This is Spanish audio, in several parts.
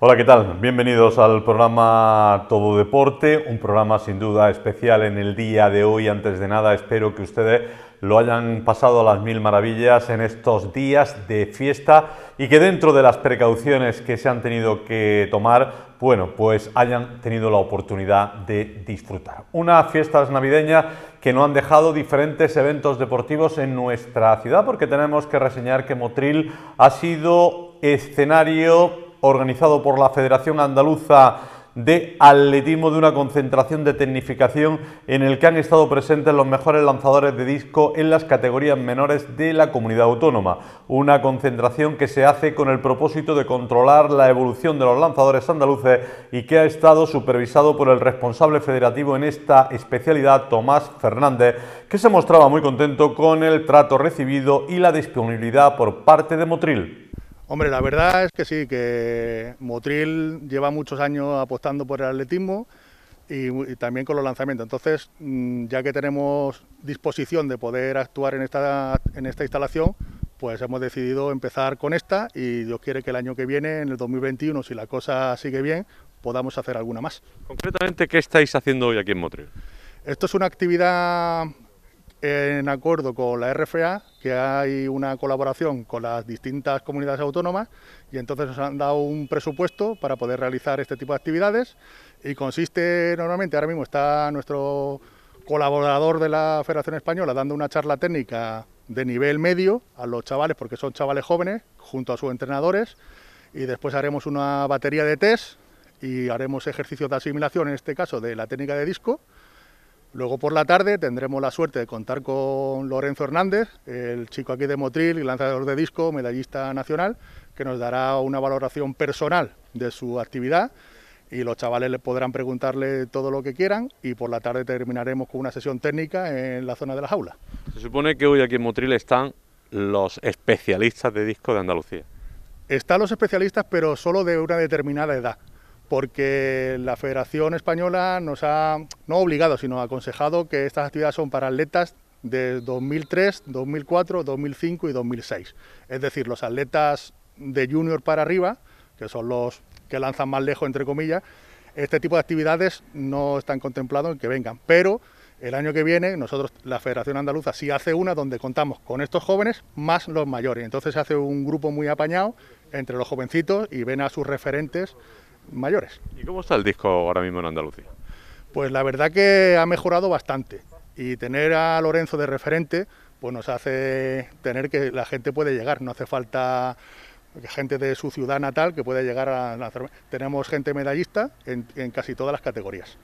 Hola, ¿qué tal? Bienvenidos al programa Todo Deporte, un programa sin duda especial en el día de hoy. Antes de nada, espero que ustedes lo hayan pasado a las mil maravillas en estos días de fiesta y que dentro de las precauciones que se han tenido que tomar, bueno, pues hayan tenido la oportunidad de disfrutar. Una fiesta navideña que no han dejado diferentes eventos deportivos en nuestra ciudad, porque tenemos que reseñar que Motril ha sido escenario organizado por la Federación Andaluza de atletismo de una concentración de tecnificación en el que han estado presentes los mejores lanzadores de disco en las categorías menores de la comunidad autónoma. Una concentración que se hace con el propósito de controlar la evolución de los lanzadores andaluces y que ha estado supervisado por el responsable federativo en esta especialidad, Tomás Fernández, que se mostraba muy contento con el trato recibido y la disponibilidad por parte de Motril. Hombre, la verdad es que sí, que Motril lleva muchos años apostando por el atletismo y, también con los lanzamientos. Entonces, mm, ya que tenemos disposición de poder actuar en esta, en esta instalación, pues hemos decidido empezar con esta y Dios quiere que el año que viene, en el 2021, si la cosa sigue bien, podamos hacer alguna más. Concretamente, ¿qué estáis haciendo hoy aquí en Motril? Esto es una actividad en acuerdo con la RFA, que hay una colaboración con las distintas comunidades autónomas y entonces nos han dado un presupuesto para poder realizar este tipo de actividades y consiste normalmente, ahora mismo está nuestro colaborador de la Federación Española dando una charla técnica de nivel medio a los chavales, porque son chavales jóvenes, junto a sus entrenadores, y después haremos una batería de test y haremos ejercicios de asimilación, en este caso de la técnica de disco, Luego por la tarde tendremos la suerte de contar con Lorenzo Hernández, el chico aquí de Motril, y lanzador de disco, medallista nacional, que nos dará una valoración personal de su actividad y los chavales le podrán preguntarle todo lo que quieran y por la tarde terminaremos con una sesión técnica en la zona de las jaula. Se supone que hoy aquí en Motril están los especialistas de disco de Andalucía. Están los especialistas, pero solo de una determinada edad porque la Federación Española nos ha, no obligado, sino aconsejado que estas actividades son para atletas de 2003, 2004, 2005 y 2006. Es decir, los atletas de junior para arriba, que son los que lanzan más lejos, entre comillas, este tipo de actividades no están contemplados en que vengan. Pero el año que viene, nosotros, la Federación Andaluza, sí hace una donde contamos con estos jóvenes más los mayores. Entonces se hace un grupo muy apañado entre los jovencitos y ven a sus referentes mayores. ¿Y cómo está el disco ahora mismo en Andalucía? Pues la verdad que ha mejorado bastante y tener a Lorenzo de referente pues nos hace tener que la gente puede llegar, no hace falta gente de su ciudad natal que puede llegar a... tenemos gente medallista en, casi todas las categorías.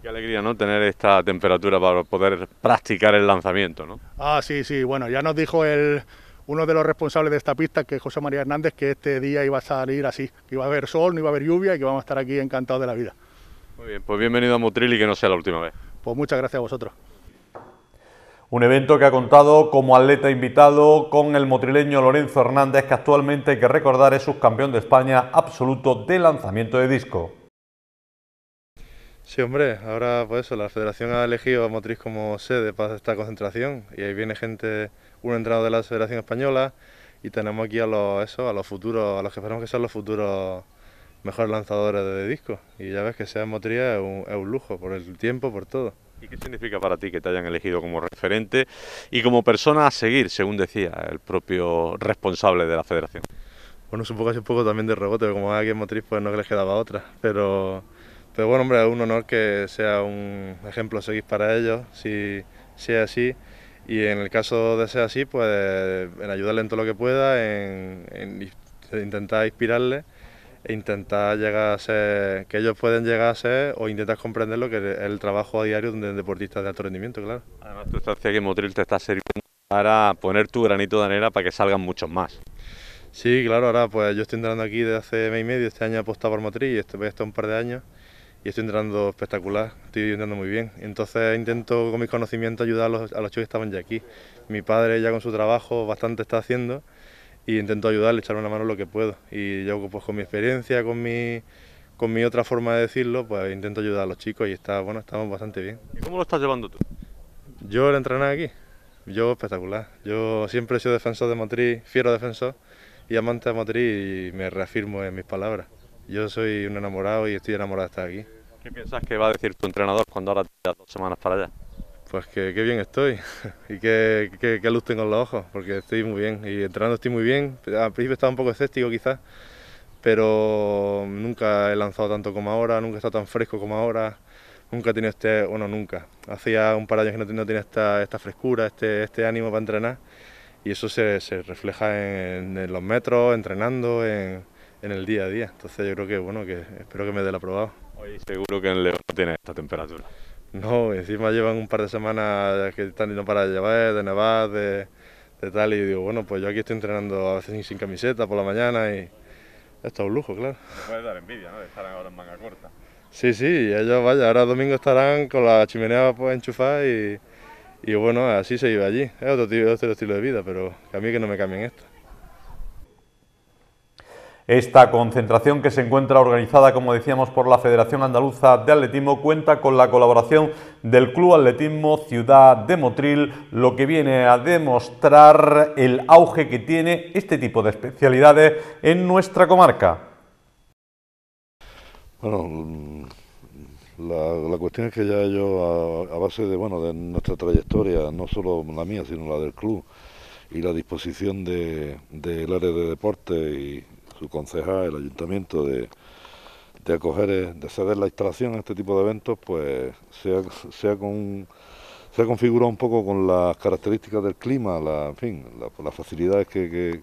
Qué alegría, ¿no? Tener esta temperatura para poder practicar el lanzamiento, ¿no? Ah, sí, sí. Bueno, ya nos dijo el, uno de los responsables de esta pista, que es José María Hernández, que este día iba a salir así, que iba a haber sol, no iba a haber lluvia y que vamos a estar aquí encantados de la vida. Muy bien, pues bienvenido a Motril y que no sea la última vez. Pues muchas gracias a vosotros. Un evento que ha contado como atleta invitado con el motrileño Lorenzo Hernández, que actualmente hay que recordar es subcampeón de España absoluto de lanzamiento de disco. Sí, hombre, ahora pues eso, la federación ha elegido a Motriz como sede para esta concentración y ahí viene gente un entrenador de la Federación Española y tenemos aquí a los, eso, a los futuros, a los que esperamos que sean los futuros mejores lanzadores de discos. Y ya ves que sea Motría es un, es un lujo, por el tiempo, por todo. ¿Y qué significa para ti que te hayan elegido como referente y como persona a seguir, según decía el propio responsable de la federación? Bueno, supongo que es un poco también de rebote, como aquí en Motriz pues no que les quedaba otra, pero, pero bueno, hombre, es un honor que sea un ejemplo a seguir para ellos, si, si es así y en el caso de ser así, pues en ayudarle en todo lo que pueda, en, intentar inspirarle e intentar llegar a ser, que ellos pueden llegar a ser o intentar comprender lo que es el trabajo a diario de deportista de alto rendimiento, claro. Además, tu estancia aquí en Motril te está sirviendo para poner tu granito de arena para que salgan muchos más. Sí, claro, ahora pues yo estoy entrando aquí desde hace mes y medio, este año he apostado por Motril y este, voy a estar un par de años y estoy entrenando espectacular, estoy entrenando muy bien. Entonces intento con mis conocimientos ayudar a los, chicos que estaban ya aquí. Mi padre ya con su trabajo bastante está haciendo y intento ayudarle, echarme una mano lo que puedo. Y yo pues con mi experiencia, con mi, con mi otra forma de decirlo, pues intento ayudar a los chicos y está, bueno, estamos bastante bien. ¿Y cómo lo estás llevando tú? Yo el entrenar aquí, yo espectacular. Yo siempre he sido defensor de motriz, fiero defensor y amante de motriz y me reafirmo en mis palabras. Yo soy un enamorado y estoy enamorado hasta aquí. ¿Qué piensas que va a decir tu entrenador cuando ahora te das dos semanas para allá? Pues que, bien estoy y que, luz tengo en los ojos, porque estoy muy bien y entrenando estoy muy bien. Al principio estaba un poco escéptico quizás, pero nunca he lanzado tanto como ahora, nunca he estado tan fresco como ahora, nunca he tenido este, bueno, nunca. Hacía un par de años que no tenía, esta, esta frescura, este, este ánimo para entrenar y eso se, se refleja en, en los metros, entrenando, en en el día a día. Entonces yo creo que, bueno, que espero que me dé la aprobado. Hoy seguro que en León no tiene esta temperatura. No, encima llevan un par de semanas que están no para llevar de nevar, de, tal, y digo, bueno, pues yo aquí estoy entrenando a veces sin camiseta por la mañana y esto es un lujo, claro. Me puede dar envidia, ¿no? De estar ahora en manga corta. Sí, sí, ellos, vaya, ahora domingo estarán con la chimenea pues, enchufada y, bueno, así se vive allí. Es otro, otro estilo de vida, pero a mí que no me cambien esto. Esta concentración, que se encuentra organizada, como decíamos, por la Federación Andaluza de Atletismo, cuenta con la colaboración del Club Atletismo Ciudad de Motril, lo que viene a demostrar el auge que tiene este tipo de especialidades en nuestra comarca. Bueno, la, cuestión es que ya yo, a, base de, bueno, de nuestra trayectoria, no solo la mía, sino la del club, y la disposición del área de deporte y, su concejal, el ayuntamiento, de, de acoger, eh, de ceder la instalación a este tipo de eventos, pues sea, sea con se ha configurado un poco con las características del clima, la, en fin, las facilidades que,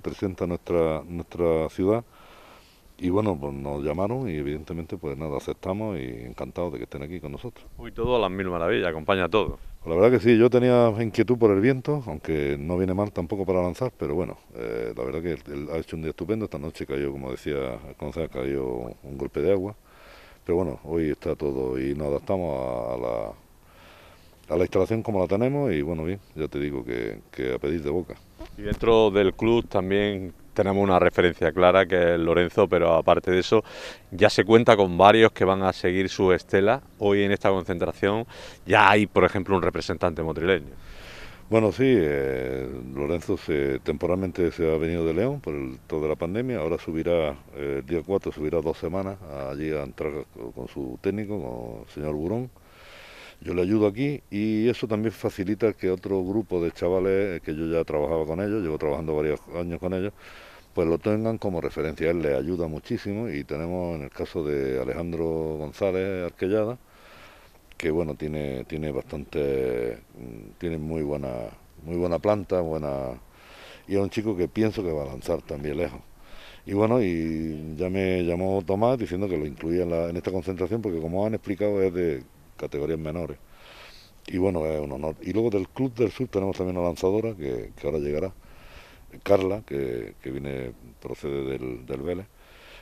presenta nuestra, nuestra ciudad y bueno, pues nos llamaron y evidentemente pues nada, aceptamos y encantados de que estén aquí con nosotros. Hoy todo a las mil maravillas, acompaña a todo. Pues, la verdad que sí, yo tenía inquietud por el viento, aunque no viene mal tampoco para lanzar, pero bueno, eh, la verdad que ha hecho un día estupendo, esta noche cayó, como decía el cayó un golpe de agua, pero bueno, hoy está todo y nos adaptamos a, la, a la instalación como la tenemos y bueno, bien, ya te digo que, a pedir de boca. Y dentro del club también tenemos una referencia clara que es Lorenzo, pero aparte de eso ya se cuenta con varios que van a seguir su estela. Hoy en esta concentración ya hay, por ejemplo, un representante motrileño. Bueno, sí, eh, Lorenzo se, temporalmente se ha venido de León por el, toda la pandemia, ahora subirá, eh, el día 4 subirá dos semanas allí a entrar con su técnico, con el señor Burón yo le ayudo aquí y eso también facilita que otro grupo de chavales, eh, que yo ya trabajaba con ellos, llevo trabajando varios años con ellos, pues lo tengan como referencia. Él le ayuda muchísimo y tenemos en el caso de Alejandro González Arquellada, que bueno, tiene, tiene bastante, mm, tiene muy buena, muy buena planta, buena y es un chico que pienso que va a lanzar también lejos. Y bueno, y ya me llamó Tomás diciendo que lo incluía en esta concentración porque como han explicado es de categorías menores. Y bueno, es un honor. Y luego del Club del Sur tenemos también una lanzadora que, ahora llegará, Carla, que, viene, procede del, del Vélez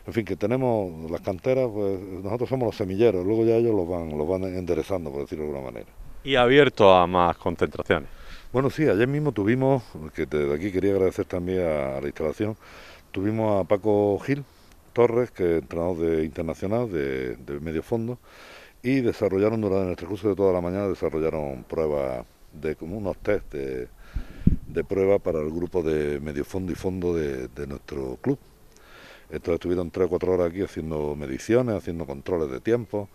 en fin, que tenemos las canteras, pues nosotros somos los semilleros, luego ya ellos los van, los van enderezando, por decirlo de alguna manera. Y abierto a más concentraciones. Bueno, sí, ayer mismo tuvimos, que desde aquí quería agradecer también a, la instalación, tuvimos a Paco Gil Torres, que es entrenador de internacional de medio fondo, y desarrollaron durante nuestro curso de toda la mañana desarrollaron pruebas de como unos test de, de prueba para el grupo de medio fondo y fondo de, nuestro club. Entonces estuvieron tres o cuatro horas aquí haciendo mediciones, haciendo controles de tiempo.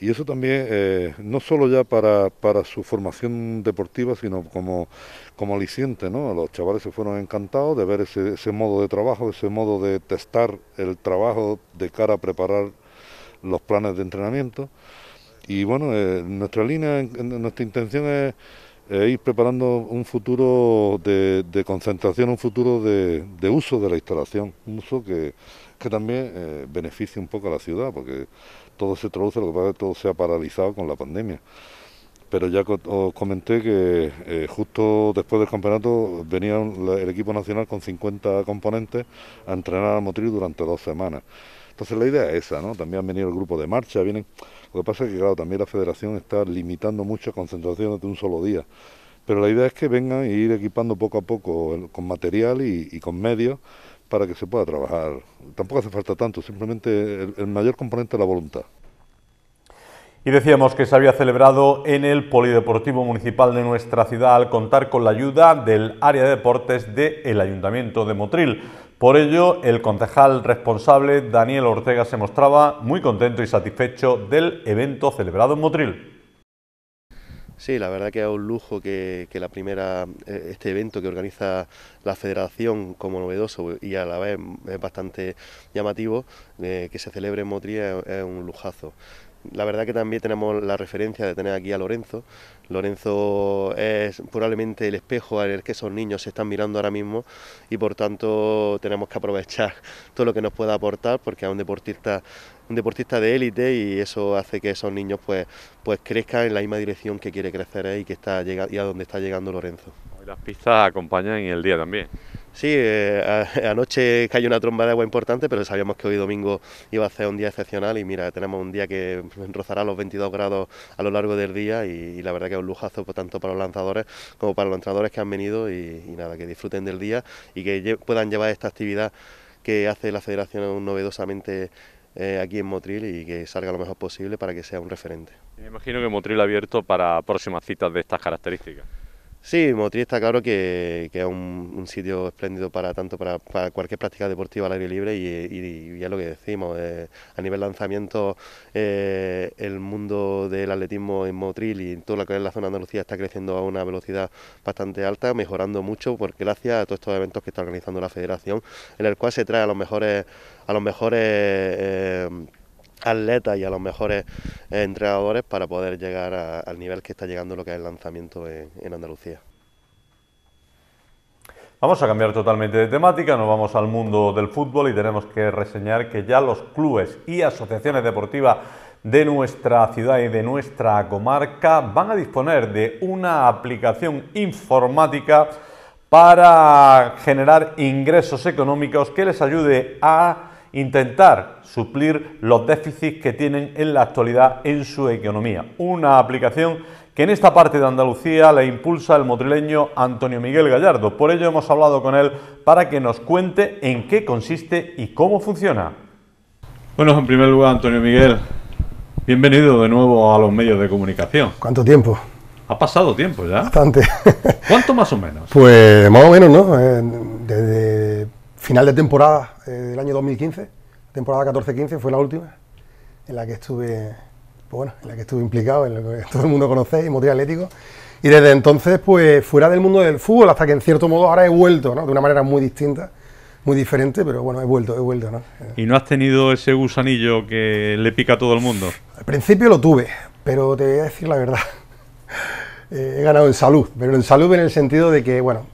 Y eso también, eh, no solo ya para, para, su formación deportiva, sino como, como aliciente, ¿no? Los chavales se fueron encantados de ver ese, ese modo de trabajo, ese modo de testar el trabajo de cara a preparar los planes de entrenamiento. Y bueno, eh, nuestra línea, nuestra intención es ir preparando un futuro de, concentración, un futuro de, uso de la instalación, un uso que, también eh, beneficie un poco a la ciudad, porque todo se traduce, lo que pasa es que todo se ha paralizado con la pandemia. Pero ya os comenté que eh, justo después del campeonato venía el equipo nacional con 50 componentes a entrenar al motril durante dos semanas. Entonces la idea es esa, ¿no? También han venido el grupo de marcha, vienen... Lo que pasa es que, claro, también la federación está limitando muchas concentraciones de un solo día. Pero la idea es que vengan y e ir equipando poco a poco con material y, con medios para que se pueda trabajar. Tampoco hace falta tanto, simplemente el, mayor componente es la voluntad. Y decíamos que se había celebrado en el Polideportivo Municipal de nuestra ciudad al contar con la ayuda del área de deportes del Ayuntamiento de Motril. Por ello, el concejal responsable Daniel Ortega se mostraba muy contento y satisfecho del evento celebrado en Motril. Sí, la verdad que es un lujo que, la primera, eh, este evento que organiza la Federación como novedoso y a la vez es bastante llamativo, eh, que se celebre en Motril es un lujazo la verdad que también tenemos la referencia de tener aquí a Lorenzo. Lorenzo es probablemente el espejo el que esos niños se están mirando ahora mismo y por tanto tenemos que aprovechar todo lo que nos pueda aportar porque es un deportista un deportista de élite y eso hace que esos niños pues pues crezcan en la misma dirección que quiere crecer ¿eh? y que está y a donde está llegando Lorenzo. las pistas acompañan en el día también. Sí, eh, anoche cayó una tromba de agua importante, pero sabíamos que hoy domingo iba a ser un día excepcional y mira, tenemos un día que rozará los 22 grados a lo largo del día y, la verdad que es un lujazo pues, tanto para los lanzadores como para los entrenadores que han venido y, nada, que disfruten del día y que puedan llevar esta actividad que hace la federación novedosamente eh, aquí en Motril y que salga lo mejor posible para que sea un referente. Me imagino que Motril abierto para próximas citas de estas características. Sí, Motril está claro que, es un, un, sitio espléndido para tanto para, cualquier práctica deportiva al aire libre y, es lo que decimos. Eh, a nivel lanzamiento, eh, el mundo del atletismo en Motril y en toda la zona de Andalucía está creciendo a una velocidad bastante alta, mejorando mucho por gracias a todos estos eventos que está organizando la federación, en el cual se trae a los mejores, a los mejores eh, atletas y a los mejores eh, entrenadores para poder llegar al nivel que está llegando lo que es el lanzamiento en Andalucía. Vamos a cambiar totalmente de temática, nos vamos al mundo del fútbol y tenemos que reseñar que ya los clubes y asociaciones deportivas de nuestra ciudad y de nuestra comarca van a disponer de una aplicación informática para generar ingresos económicos que les ayude a intentar suplir los déficits que tienen en la actualidad en su economía. Una aplicación que en esta parte de Andalucía le impulsa el motrileño Antonio Miguel Gallardo. Por ello hemos hablado con él para que nos cuente en qué consiste y cómo funciona. Bueno, en primer lugar, Antonio Miguel, bienvenido de nuevo a los medios de comunicación. ¿Cuánto tiempo? Ha pasado tiempo ya. Bastante. ¿Cuánto más o menos? Pues más o menos, ¿no? Eh, final de temporada eh, del año 2015, temporada 14-15, fue la última, en la que estuve, pues bueno, en la que estuve implicado, en lo que todo el mundo conoce, motivo atlético. Y desde entonces, pues fuera del mundo del fútbol, hasta que en cierto modo ahora he vuelto, ¿no? De una manera muy distinta, muy diferente, pero bueno, he vuelto, he vuelto, ¿no? ¿Y no has tenido ese gusanillo que le pica a todo el mundo? Al principio lo tuve, pero te voy a decir la verdad. Eh, he ganado en salud, pero en salud en el sentido de que, bueno,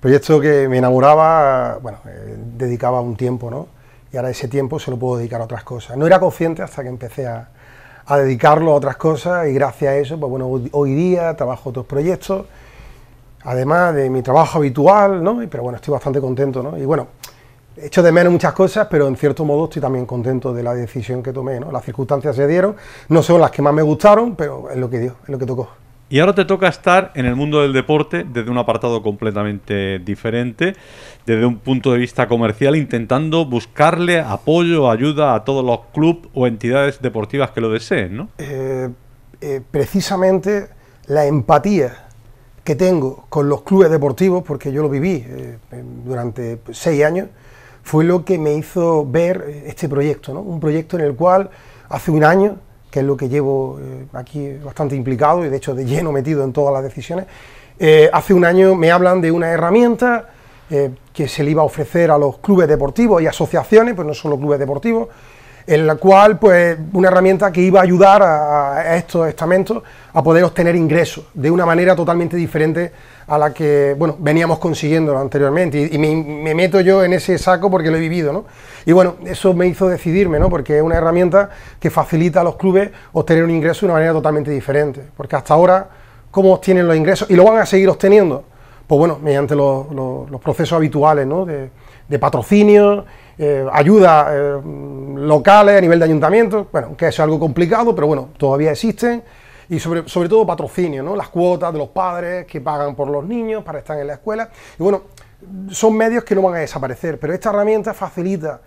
Proyecto que me enamoraba, bueno, eh, dedicaba un tiempo, ¿no? Y ahora ese tiempo se lo puedo dedicar a otras cosas. No era consciente hasta que empecé a, dedicarlo a otras cosas y gracias a eso, pues bueno, hoy, día trabajo otros proyectos, además de mi trabajo habitual, ¿no? Pero bueno, estoy bastante contento, ¿no? Y bueno, he hecho de menos muchas cosas, pero en cierto modo estoy también contento de la decisión que tomé, ¿no? Las circunstancias se dieron, no son las que más me gustaron, pero es lo que dio, es lo que tocó. Y ahora te toca estar en el mundo del deporte desde un apartado completamente diferente, desde un punto de vista comercial, intentando buscarle apoyo, ayuda a todos los clubes o entidades deportivas que lo deseen, eh, eh, precisamente la empatía que tengo con los clubes deportivos, porque yo lo viví eh, durante pues, seis años, fue lo que me hizo ver este proyecto, Un proyecto en el cual hace un año que es lo que llevo eh, aquí bastante implicado y de hecho de lleno metido en todas las decisiones, eh, hace un año me hablan de una herramienta eh, que se le iba a ofrecer a los clubes deportivos y asociaciones, pues no solo clubes deportivos, en la cual, pues, una herramienta que iba a ayudar a, estos estamentos a poder obtener ingresos de una manera totalmente diferente a la que, bueno, veníamos consiguiendo anteriormente. Y, me, meto yo en ese saco porque lo he vivido, ¿no? Y bueno, eso me hizo decidirme, ¿no? Porque es una herramienta que facilita a los clubes obtener un ingreso de una manera totalmente diferente. Porque hasta ahora, ¿cómo obtienen los ingresos? Y lo van a seguir obteniendo. Pues bueno, mediante los, procesos habituales, ¿no? De, de patrocinio eh, ayudas eh, locales a nivel de ayuntamiento... bueno, que es algo complicado, pero bueno, todavía existen. Y sobre, sobre todo patrocinio, ¿no? Las cuotas de los padres que pagan por los niños para estar en la escuela. Y bueno, son medios que no van a desaparecer, pero esta herramienta facilita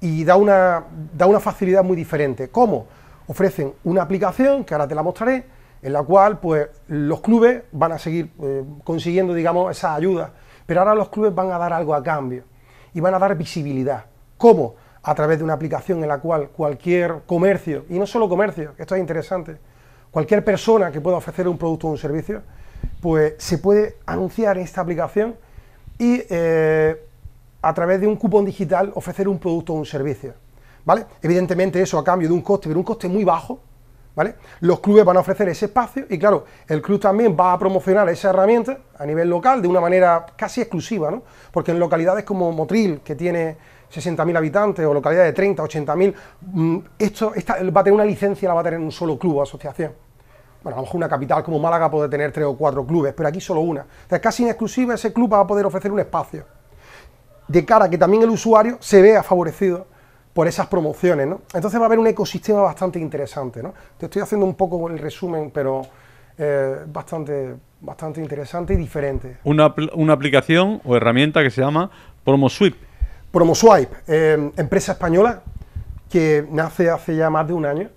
y da una, da una facilidad muy diferente. ¿Cómo? Ofrecen una aplicación, que ahora te la mostraré, en la cual pues, los clubes van a seguir eh, consiguiendo digamos, esas ayudas, pero ahora los clubes van a dar algo a cambio y van a dar visibilidad. ¿Cómo? A través de una aplicación en la cual cualquier comercio, y no solo comercio, esto es interesante, cualquier persona que pueda ofrecer un producto o un servicio, pues se puede anunciar en esta aplicación y eh, a través de un cupón digital ofrecer un producto o un servicio. ¿Vale? Evidentemente eso a cambio de un coste, pero un coste muy bajo, ¿Vale? Los clubes van a ofrecer ese espacio y claro, el club también va a promocionar esa herramienta a nivel local de una manera casi exclusiva, ¿no? Porque en localidades como Motril, que tiene 60.000 habitantes o localidades de 30, 80.000, mm, esto va a tener una licencia, la va a tener un solo club o asociación. Bueno, a lo mejor una capital como Málaga puede tener tres o cuatro clubes, pero aquí solo una. sea, casi en exclusiva ese club va a poder ofrecer un espacio. De cara a que también el usuario se vea favorecido por esas promociones, Entonces va a haber un ecosistema bastante interesante, Te estoy haciendo un poco el resumen, pero eh, bastante, bastante interesante y diferente. Una, una aplicación o herramienta que se llama Promosweep Promoswipe, eh, empresa española que nace hace ya más de un año,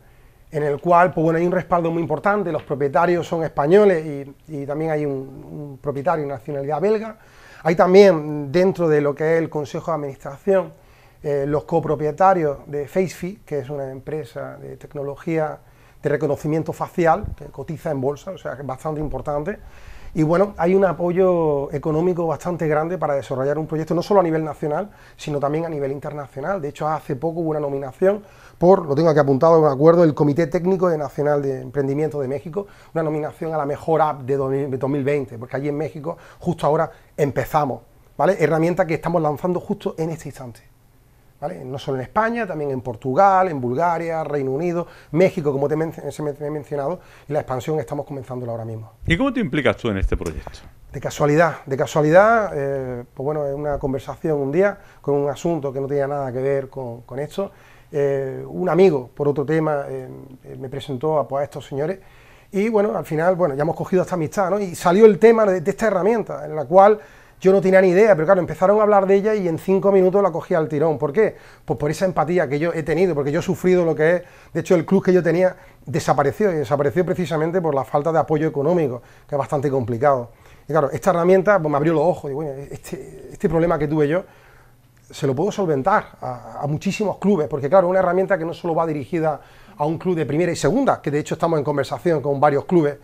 en el cual pues bueno, hay un respaldo muy importante, los propietarios son españoles y, también hay un, propietario de nacionalidad belga. Hay también dentro de lo que es el Consejo de Administración eh, los copropietarios de FaceFi, que es una empresa de tecnología de reconocimiento facial que cotiza en bolsa, o sea que es bastante importante. Y bueno, hay un apoyo económico bastante grande para desarrollar un proyecto, no solo a nivel nacional, sino también a nivel internacional. De hecho, hace poco hubo una nominación por, lo tengo aquí apuntado, un acuerdo el Comité Técnico de Nacional de Emprendimiento de México, una nominación a la mejor app de 2020, porque allí en México justo ahora empezamos, ¿vale? Herramienta que estamos lanzando justo en este instante. No solo en España, también en Portugal, en Bulgaria, Reino Unido, México, como te, he mencionado, y la expansión estamos comenzando ahora mismo. ¿Y cómo te implicas tú en este proyecto? De casualidad, de casualidad, eh, pues bueno, en una conversación un día con un asunto que no tenía nada que ver con, esto, eh, un amigo, por otro tema, eh, me presentó pues, a, estos señores y bueno, al final, bueno, ya hemos cogido esta amistad, ¿no? Y salió el tema de esta herramienta en la cual yo no tenía ni idea, pero claro, empezaron a hablar de ella y en cinco minutos la cogí al tirón. ¿Por qué? Pues por esa empatía que yo he tenido, porque yo he sufrido lo que es. De hecho, el club que yo tenía desapareció y desapareció precisamente por la falta de apoyo económico, que es bastante complicado. Y claro, esta herramienta pues, me abrió los ojos. Y este, este, problema que tuve yo se lo puedo solventar a, a muchísimos clubes, porque claro, una herramienta que no solo va dirigida a un club de primera y segunda, que de hecho estamos en conversación con varios clubes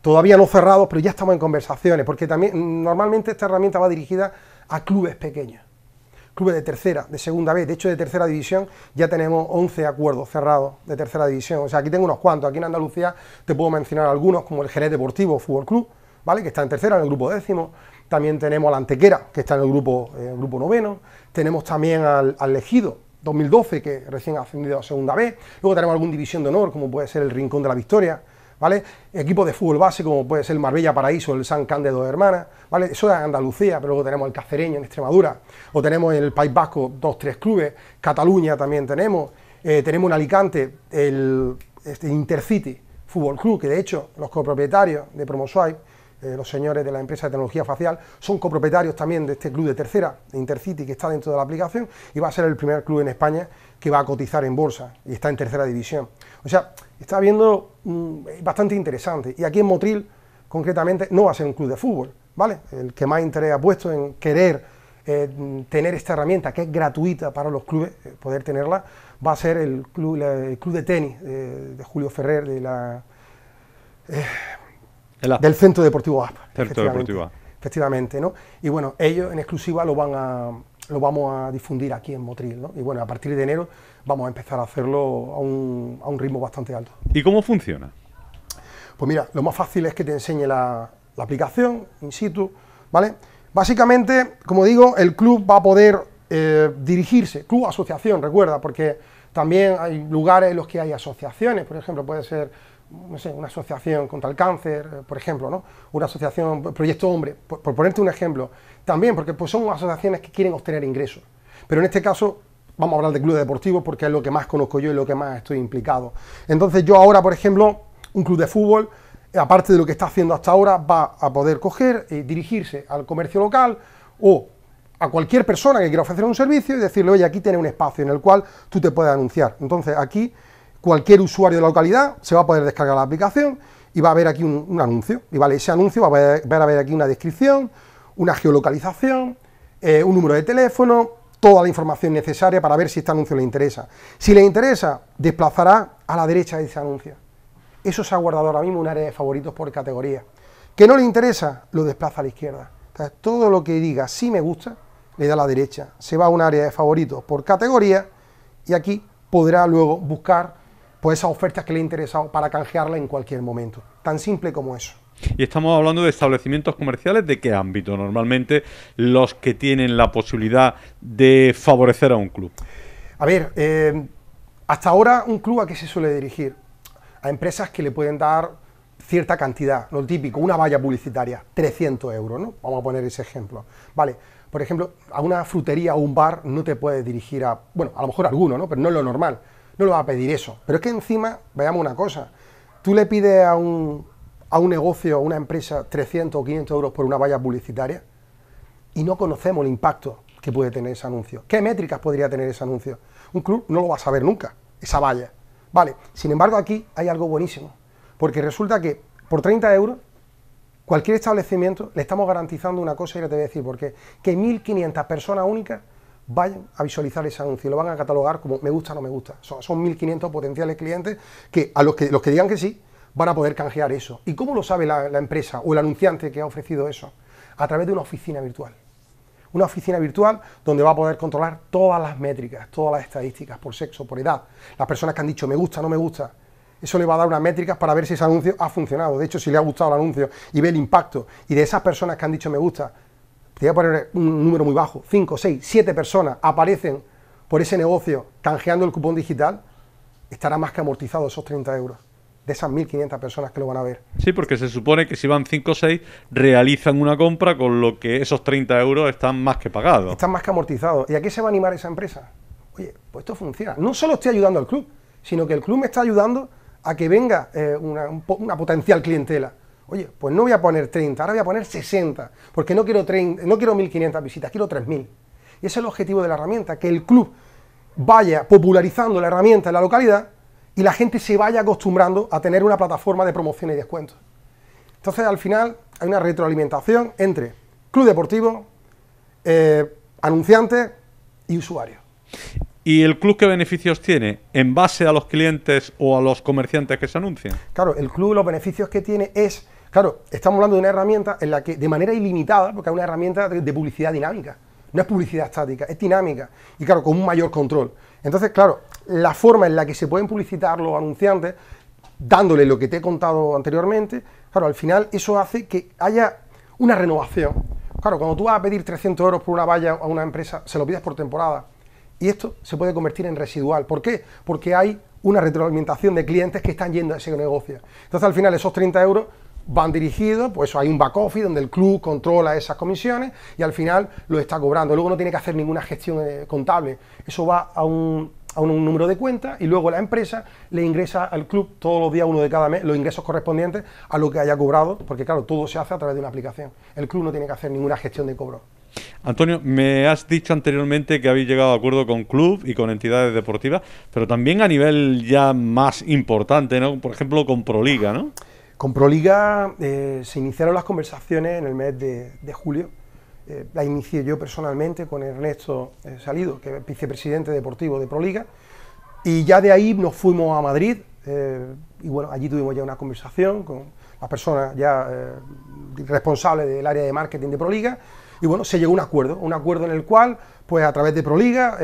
todavía no cerrados, pero ya estamos en conversaciones, porque también normalmente esta herramienta va dirigida a clubes pequeños, clubes de tercera, de segunda vez, de hecho de tercera división ya tenemos 11 acuerdos cerrados de tercera división, o sea, aquí tengo unos cuantos, aquí en Andalucía te puedo mencionar algunos, como el Jerez Deportivo Fútbol Club, ¿vale? que está en tercera, en el grupo décimo, también tenemos a la Antequera, que está en el grupo, eh, grupo noveno, tenemos también al, al 2012, que recién ha ascendido a segunda vez, luego tenemos algún división de honor, como puede ser el Rincón de la Victoria, ¿vale? Equipos de fútbol base como puede ser el Marbella Paraíso, el San Cándido de Hermanas, ¿vale? Eso es Andalucía, pero luego tenemos el Cacereño en Extremadura, o tenemos en el País Vasco dos, tres clubes, Cataluña también tenemos, eh, tenemos en Alicante el este, Intercity Fútbol Club, que de hecho los copropietarios de PromoSwipe eh, los señores de la empresa de tecnología facial, son copropietarios también de este club de tercera, Intercity, que está dentro de la aplicación y va a ser el primer club en España que va a cotizar en bolsa y está en tercera división. O sea, está viendo mm, bastante interesante. Y aquí en Motril, concretamente, no va a ser un club de fútbol, ¿vale? El que más interés ha puesto en querer eh, tener esta herramienta que es gratuita para los clubes, eh, poder tenerla, va a ser el club, el club de tenis de Julio Ferrer, de la del Centro Deportivo ASP. efectivamente, ¿no? Y bueno, ellos en exclusiva lo van a lo vamos a difundir aquí en Motril, ¿no? Y bueno, a partir de enero vamos a empezar a hacerlo a un, a un ritmo bastante alto. ¿Y cómo funciona? Pues mira, lo más fácil es que te enseñe la, aplicación in situ, ¿vale? Básicamente, como digo, el club va a poder eh, dirigirse, club asociación, recuerda, porque también hay lugares en los que hay asociaciones, por ejemplo, puede ser no sé, una asociación contra el cáncer, eh, por ejemplo, ¿no? una asociación, Proyecto Hombre, por, ponerte un ejemplo, también, porque pues, son asociaciones que quieren obtener ingresos. Pero en este caso, vamos a hablar de clubes deportivos porque es lo que más conozco yo y lo que más estoy implicado. Entonces yo ahora, por ejemplo, un club de fútbol, aparte de lo que está haciendo hasta ahora, va a poder coger y dirigirse al comercio local o a cualquier persona que quiera ofrecer un servicio y decirle, oye, aquí tiene un espacio en el cual tú te puedes anunciar. Entonces aquí cualquier usuario de la localidad se va a poder descargar la aplicación y va a ver aquí un, anuncio. Y vale, ese anuncio va a ver, aquí una descripción, una geolocalización, eh, un número de teléfono, toda la información necesaria para ver si este anuncio le interesa. Si le interesa, desplazará a la derecha de ese anuncio. Eso se ha guardado ahora mismo un área de favoritos por categoría. Que no le interesa, lo desplaza a la izquierda. Entonces, todo lo que diga sí me gusta, le da a la derecha. Se va a un área de favoritos por categoría y aquí podrá luego buscar pues esa ofertas que le ha interesado para canjearla en cualquier momento. Tan simple como eso. Y estamos hablando de establecimientos comerciales de qué ámbito normalmente los que tienen la posibilidad de favorecer a un club. A ver, eh, hasta ahora un club a qué se suele dirigir? A empresas que le pueden dar cierta cantidad, lo típico, una valla publicitaria, 300 euros, ¿no? Vamos a poner ese ejemplo. Vale, por ejemplo, a una frutería o un bar no te puedes dirigir a, bueno, a lo mejor a alguno, ¿no? Pero no es lo normal no le va a pedir eso. Pero es que encima, veamos una cosa, tú le pides a un, negocio, a una empresa, 300 o 500 euros por una valla publicitaria y no conocemos el impacto que puede tener ese anuncio. ¿Qué métricas podría tener ese anuncio? Un club no lo va a saber nunca, esa valla. Vale, sin embargo aquí hay algo buenísimo, porque resulta que por 30 euros cualquier establecimiento le estamos garantizando una cosa y le te voy a decir porque que 1.500 personas únicas vayan a visualizar ese anuncio, y lo van a catalogar como me gusta o no me gusta. Son, 1.500 potenciales clientes que a los que, los que digan que sí van a poder canjear eso. ¿Y cómo lo sabe la, la empresa o el anunciante que ha ofrecido eso? A través de una oficina virtual una oficina virtual donde va a poder controlar todas las métricas, todas las estadísticas, por sexo, por edad, las personas que han dicho me gusta, no me gusta. Eso le va a dar unas métricas para ver si ese anuncio ha funcionado. De hecho, si le ha gustado el anuncio y ve el impacto, y de esas personas que han dicho me gusta, te voy a poner un número muy bajo, 5, 6, 7 personas aparecen por ese negocio canjeando el cupón digital, estará más que amortizado esos 30 euros de esas 1.500 personas que lo van a ver. Sí, porque se supone que si van 5 o 6, realizan una compra con lo que esos 30 euros están más que pagados. Están más que amortizados. ¿Y a qué se va a animar esa empresa? Oye, pues esto funciona. No solo estoy ayudando al club, sino que el club me está ayudando a que venga eh, una potencial clientela. Oye, pues no voy a poner 30, ahora voy a poner 60, porque no quiero, 30, no quiero 1.500 visitas, quiero 3.000. Y ese es el objetivo de la herramienta, que el club vaya popularizando la herramienta en la localidad y la gente se vaya acostumbrando a tener una plataforma de promoción y descuentos. Entonces, al final, hay una retroalimentación entre club deportivo, eh, anunciantes y usuarios. ¿Y el club qué beneficios tiene en base a los clientes o a los comerciantes que se anuncian? Claro, el club los beneficios que tiene es Claro, estamos hablando de una herramienta en la que de manera ilimitada, porque es una herramienta de publicidad dinámica, no es publicidad estática, es dinámica y claro, con un mayor control. Entonces, claro, la forma en la que se pueden publicitar los anunciantes, dándole lo que te he contado anteriormente, claro, al final eso hace que haya una renovación. Claro, cuando tú vas a pedir 300 euros por una valla a una empresa, se lo pides por temporada. Y esto se puede convertir en residual. ¿Por qué? Porque hay una retroalimentación de clientes que están yendo a ese negocio. Entonces, al final, esos 30 euros van dirigidos, pues hay un back office donde el club controla esas comisiones y al final lo está cobrando. Luego no tiene que hacer ninguna gestión eh, contable, eso va a un, número de cuenta y luego la empresa le ingresa al club todos los días, uno de cada mes, los ingresos correspondientes a lo que haya cobrado, porque claro, todo se hace a través de una aplicación. El club no tiene que hacer ninguna gestión de cobro. Antonio, me has dicho anteriormente que habéis llegado a acuerdo con club y con entidades deportivas, pero también a nivel ya más importante, ¿no? Por ejemplo, con Proliga, ¿no? Con Proliga eh, se iniciaron las conversaciones en el mes de, julio. Eh, la inicié yo personalmente con Ernesto eh, Salido, que es vicepresidente deportivo de Proliga. Y ya de ahí nos fuimos a Madrid. y bueno, allí tuvimos ya una conversación con las personas ya responsables del área de marketing de Proliga. Y bueno, se llegó a un acuerdo, un acuerdo en el cual, pues a través de Proliga,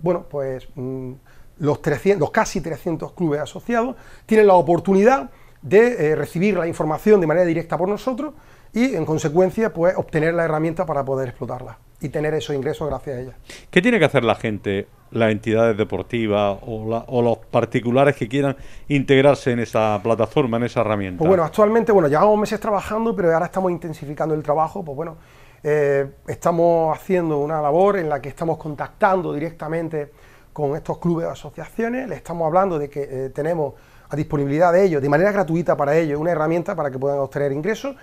bueno, pues mm, los, los casi 300 clubes asociados tienen la oportunidad de eh, recibir la información de manera directa por nosotros y en consecuencia pues obtener la herramienta para poder explotarla y tener esos ingresos gracias a ella. ¿Qué tiene que hacer la gente, las entidades deportivas o, los particulares que quieran integrarse en esa plataforma, en esa herramienta? Pues bueno, actualmente, bueno, llevamos meses trabajando, pero ahora estamos intensificando el trabajo, pues bueno, eh, estamos haciendo una labor en la que estamos contactando directamente con estos clubes o asociaciones, le estamos hablando de que eh, tenemos a disponibilidad de ellos, de manera gratuita para ellos, una herramienta para que puedan obtener ingresos.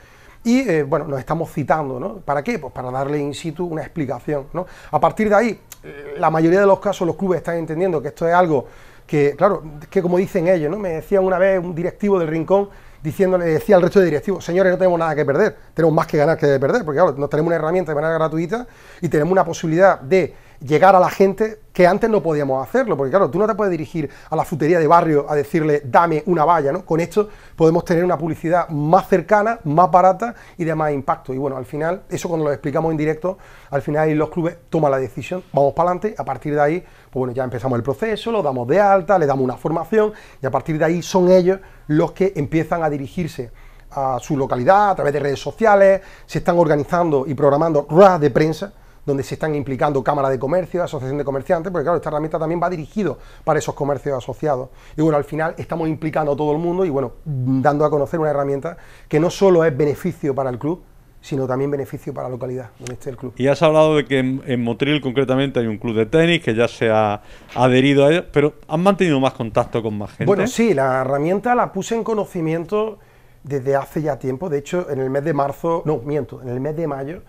Y eh, bueno, nos estamos citando, ¿no? ¿Para qué? Pues para darle in situ una explicación, ¿no? A partir de ahí, eh, la mayoría de los casos los clubes están entendiendo que esto es algo que, claro, que como dicen ellos, ¿no? Me decía una vez un directivo del Rincón diciéndole, decía al resto de directivos, señores, no tenemos nada que perder, tenemos más que ganar que perder, porque claro, nos tenemos una herramienta de manera gratuita y tenemos una posibilidad de llegar a la gente que antes no podíamos hacerlo, porque claro, tú no te puedes dirigir a la frutería de barrio a decirle dame una valla, ¿no? Con esto podemos tener una publicidad más cercana, más barata y de más impacto. Y bueno, al final, eso cuando lo explicamos en directo, al final los clubes toman la decisión, vamos para adelante, a partir de ahí, pues bueno, ya empezamos el proceso, lo damos de alta, le damos una formación y a partir de ahí son ellos los que empiezan a dirigirse a su localidad, a través de redes sociales, se están organizando y programando ruedas de prensa, donde se están implicando cámaras de comercio, asociación de comerciantes, porque claro, esta herramienta también va dirigido para esos comercios asociados. Y bueno, al final estamos implicando a todo el mundo y bueno, dando a conocer una herramienta que no solo es beneficio para el club, sino también beneficio para la localidad donde esté el club. Y has hablado de que en, Motril concretamente hay un club de tenis que ya se ha adherido a ellos, pero ¿han mantenido más contacto con más gente? Bueno, sí, la herramienta la puse en conocimiento desde hace ya tiempo, de hecho en el mes de marzo, no, miento, en el mes de mayo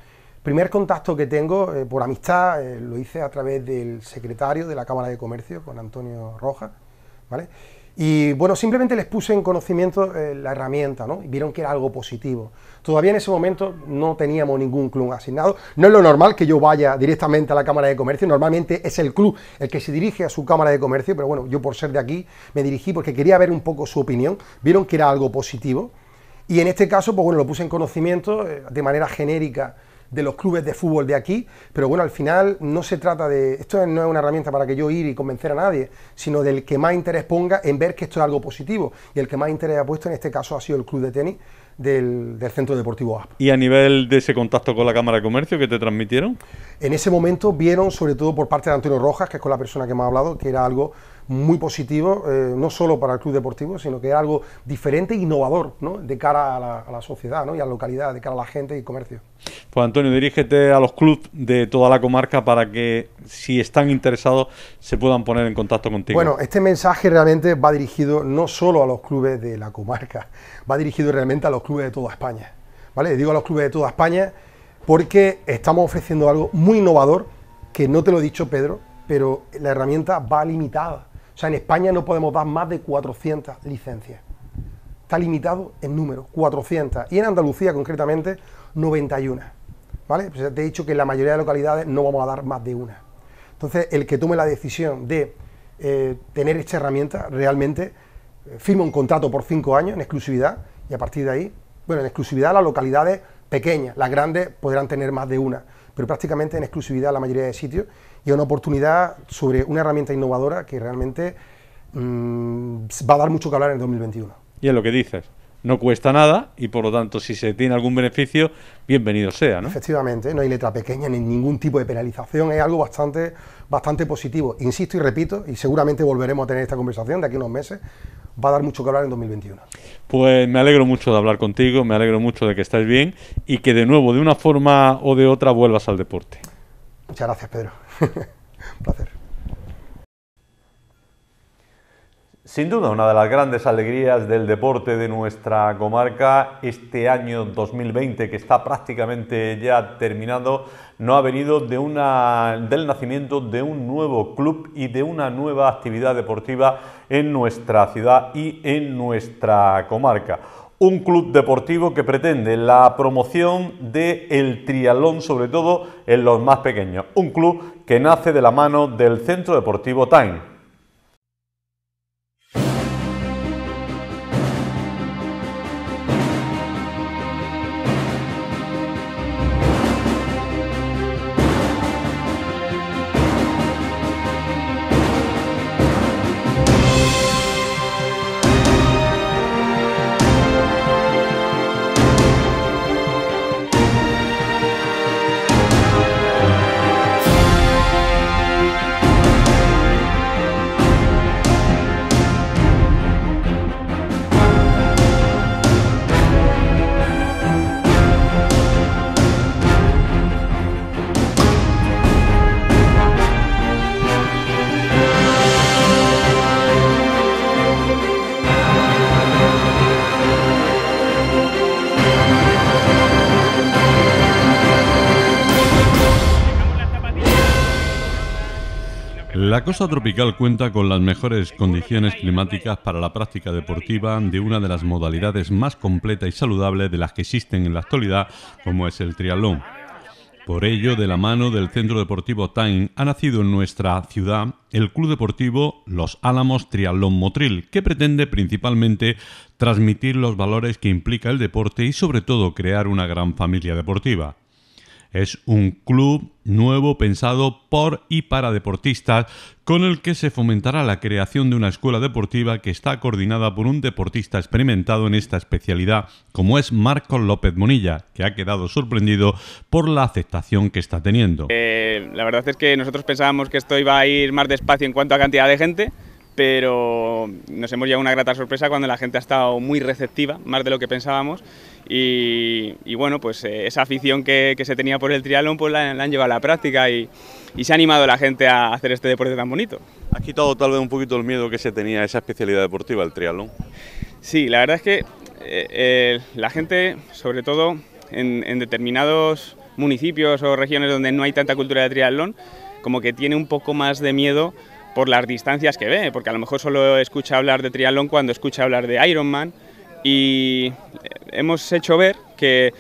primer contacto que tengo eh, por amistad eh, lo hice a través del secretario de la Cámara de Comercio, con Antonio Rojas, ¿vale? Y bueno, simplemente les puse en conocimiento eh, la herramienta, ¿no? vieron que era algo positivo. Todavía en ese momento no teníamos ningún club asignado. No es lo normal que yo vaya directamente a la Cámara de Comercio. Normalmente es el club el que se dirige a su Cámara de Comercio, pero bueno, yo por ser de aquí me dirigí porque quería ver un poco su opinión. Vieron que era algo positivo. Y en este caso, pues bueno, lo puse en conocimiento de manera genérica de los clubes de fútbol de aquí, pero bueno, al final no se trata de, esto no es una herramienta para que yo ir y convencer a nadie, sino del que más interés ponga en ver que esto es algo positivo, y el que más interés ha puesto en este caso ha sido el club de tenis del, Centro Deportivo ASP. ¿Y a nivel de ese contacto con la Cámara de Comercio que te transmitieron? En ese momento vieron, sobre todo por parte de Antonio Rojas, que es con la persona que hemos ha hablado, que era algo muy positivo, eh, no solo para el club deportivo, sino que es algo diferente e innovador ¿no? de cara a la, sociedad y a la localidad, de cara a la gente y comercio. Pues Antonio, dirígete a los clubes de toda la comarca para que si están interesados se puedan poner en contacto contigo. Bueno, este mensaje realmente va dirigido no solo a los clubes de la comarca, va dirigido realmente a los clubes de toda España. ¿Vale? Digo a los clubes de toda España porque estamos ofreciendo algo muy innovador, que no te lo he dicho Pedro, pero la herramienta va limitada. O sea, en España no podemos dar más de 400 licencias. Está limitado en número, 400. Y en Andalucía, concretamente, 91. ¿Vale? Pues te he dicho que en la mayoría de localidades no vamos a dar más de una. Entonces, el que tome la decisión de eh, tener esta herramienta, realmente eh, firma un contrato por cinco años en exclusividad y a partir de ahí, bueno, en exclusividad las localidades pequeñas, las grandes podrán tener más de una, pero prácticamente en exclusividad la mayoría de sitios y una oportunidad sobre una herramienta innovadora que realmente mm, va a dar mucho que hablar en el 2021. Y es lo que dices, no cuesta nada y por lo tanto si se tiene algún beneficio, bienvenido sea. ¿no? Efectivamente, no hay letra pequeña ni ningún tipo de penalización, es algo bastante, bastante positivo. Insisto y repito, y seguramente volveremos a tener esta conversación de aquí a unos meses, va a dar mucho que hablar en 2021. Pues me alegro mucho de hablar contigo, me alegro mucho de que estés bien y que de nuevo, de una forma o de otra, vuelvas al deporte. Muchas gracias, Pedro. placer. Sin duda, una de las grandes alegrías del deporte de nuestra comarca este año 2020, que está prácticamente ya terminado, no ha venido de una, del nacimiento de un nuevo club y de una nueva actividad deportiva en nuestra ciudad y en nuestra comarca un club deportivo que pretende la promoción del el trialón, sobre todo en los más pequeños. Un club que nace de la mano del Centro Deportivo Time La costa tropical cuenta con las mejores condiciones climáticas para la práctica deportiva de una de las modalidades más completa y saludable de las que existen en la actualidad, como es el triatlón. Por ello, de la mano del Centro Deportivo Tain ha nacido en nuestra ciudad el Club Deportivo Los Álamos Triatlón Motril, que pretende principalmente transmitir los valores que implica el deporte y sobre todo crear una gran familia deportiva. Es un club nuevo pensado por y para deportistas con el que se fomentará la creación de una escuela deportiva que está coordinada por un deportista experimentado en esta especialidad como es Marcos López Monilla, que ha quedado sorprendido por la aceptación que está teniendo. Eh, la verdad es que nosotros pensábamos que esto iba a ir más despacio en cuanto a cantidad de gente, pero nos hemos llevado una grata sorpresa cuando la gente ha estado muy receptiva, más de lo que pensábamos, y, bueno, pues eh, esa afición que, se tenía por el triatlón pues la, han llevado a la práctica y, se ha animado la gente a hacer este deporte tan bonito. ¿Has quitado tal vez un poquito el miedo que se tenía a esa especialidad deportiva, el triatlón? Sí, la verdad es que eh, eh, la gente, sobre todo en, en determinados municipios o regiones donde no hay tanta cultura de triatlón, como que tiene un poco más de miedo por las distancias que ve, porque a lo mejor solo escucha hablar de triatlón cuando escucha hablar de Ironman y eh, hemos hecho ver que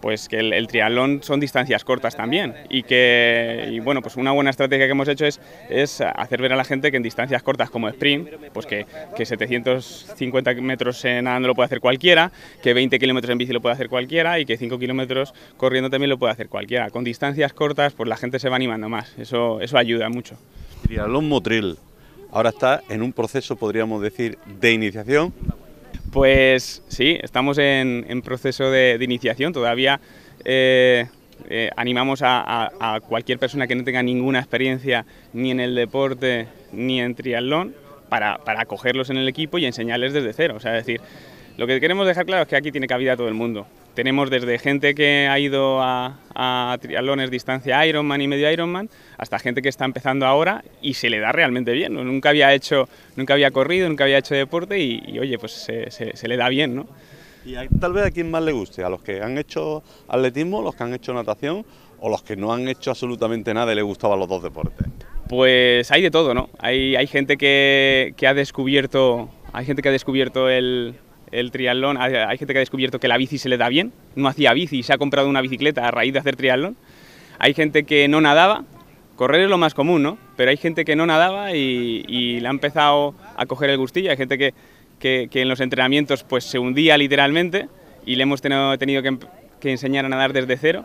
pues que el, trialón triatlón son distancias cortas también y que bueno pues una buena estrategia que hemos hecho es, es hacer ver a la gente que en distancias cortas como sprint pues que, 750 metros en lo puede hacer cualquiera que 20 kilómetros en bici lo puede hacer cualquiera y que 5 kilómetros corriendo también lo puede hacer cualquiera con distancias cortas pues la gente se va animando más eso eso ayuda mucho triatlón motril ahora está en un proceso podríamos decir de iniciación pues sí, estamos en, proceso de, iniciación, todavía eh, eh, animamos a, cualquier persona que no tenga ninguna experiencia ni en el deporte ni en triatlón para, para acogerlos en el equipo y enseñarles desde cero. O sea, es decir, lo que queremos dejar claro es que aquí tiene cabida todo el mundo. Tenemos desde gente que ha ido a, a triatlones distancia Ironman y medio Ironman, hasta gente que está empezando ahora y se le da realmente bien. Nunca había hecho, nunca había corrido, nunca había hecho deporte y, oye, pues se, le da bien, ¿no? Y tal vez a quien más le guste, a los que han hecho atletismo, los que han hecho natación o los que no han hecho absolutamente nada y les gustaban los dos deportes. Pues hay de todo, ¿no? Hay, hay gente que, que ha descubierto, hay gente que ha descubierto el, el triatlón, hay, gente que ha descubierto que la bici se le da bien, no hacía bici y se ha comprado una bicicleta a raíz de hacer triatlón. Hay gente que no nadaba, correr es lo más común, ¿no? Pero hay gente que no nadaba y, le ha empezado a coger el gustillo, hay gente que, en los entrenamientos pues se hundía literalmente y le hemos tenido, que enseñar a nadar desde cero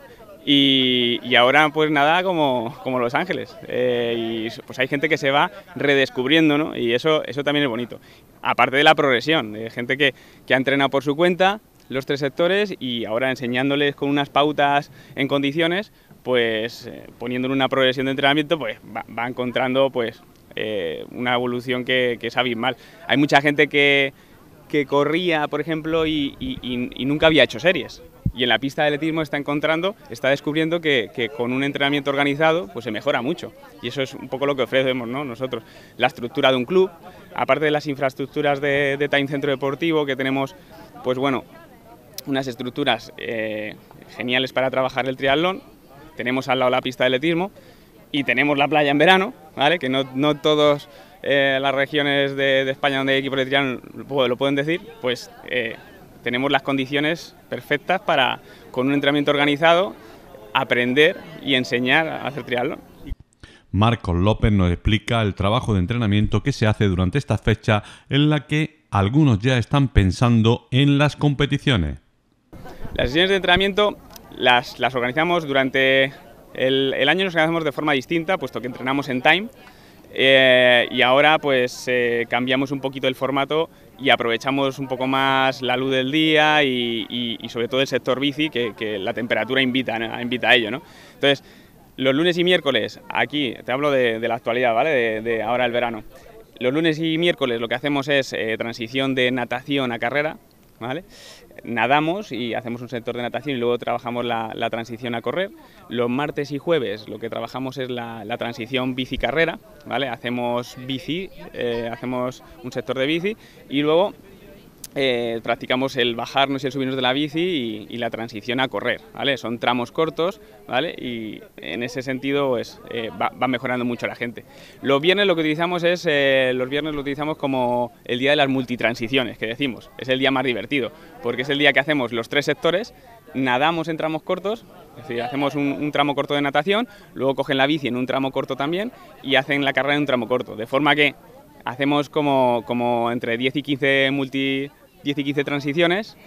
y, ahora pues nada como, como Los Ángeles. Eh, y pues hay gente que se va redescubriendo, ¿no? Y eso, eso también es bonito. Aparte de la progresión, de gente que, que ha entrenado por su cuenta los tres sectores y ahora enseñándoles con unas pautas en condiciones, pues eh, poniéndole una progresión de entrenamiento, pues va, encontrando pues eh, una evolución que, es abismal. Hay mucha gente que, que corría, por ejemplo, y, y nunca había hecho series y en la pista de atletismo está encontrando, está descubriendo que, con un entrenamiento organizado pues se mejora mucho y eso es un poco lo que ofrecemos nosotros. La estructura de un club, aparte de las infraestructuras de, Time Centro Deportivo que tenemos, pues bueno, unas estructuras eh, geniales para trabajar el triatlón, tenemos al lado la pista de atletismo y tenemos la playa en verano, ¿vale? que no, no todas eh, las regiones de, España donde hay equipos de triatlón lo, pueden decir, pues... Eh, tenemos las condiciones perfectas para, con un entrenamiento organizado, aprender y enseñar a hacer triatlón. Marcos López nos explica el trabajo de entrenamiento que se hace durante esta fecha en la que algunos ya están pensando en las competiciones. Las sesiones de entrenamiento las, organizamos durante el, año, nos organizamos de forma distinta, puesto que entrenamos en time. Eh, y ahora pues eh, cambiamos un poquito el formato y aprovechamos un poco más la luz del día y, sobre todo el sector bici, que, la temperatura invita, invita a ello. Entonces, los lunes y miércoles, aquí te hablo de, la actualidad, ¿vale? De, ahora el verano. Los lunes y miércoles lo que hacemos es eh, transición de natación a carrera, ¿vale? nadamos y hacemos un sector de natación y luego trabajamos la, transición a correr. Los martes y jueves lo que trabajamos es la, transición bici-carrera, ¿vale? Hacemos bici, eh, hacemos un sector de bici y luego eh, practicamos el bajarnos y el subirnos de la bici y, la transición a correr, ¿vale? Son tramos cortos, ¿vale? Y en ese sentido pues, eh, va, mejorando mucho la gente. Los viernes lo que utilizamos es, eh, los viernes lo utilizamos como el día de las multitransiciones, que decimos, es el día más divertido, porque es el día que hacemos los tres sectores, nadamos en tramos cortos, es decir, hacemos un, tramo corto de natación, luego cogen la bici en un tramo corto también y hacen la carrera en un tramo corto, de forma que hacemos como, como entre 10 y 15 multi 10 y 15 transiciones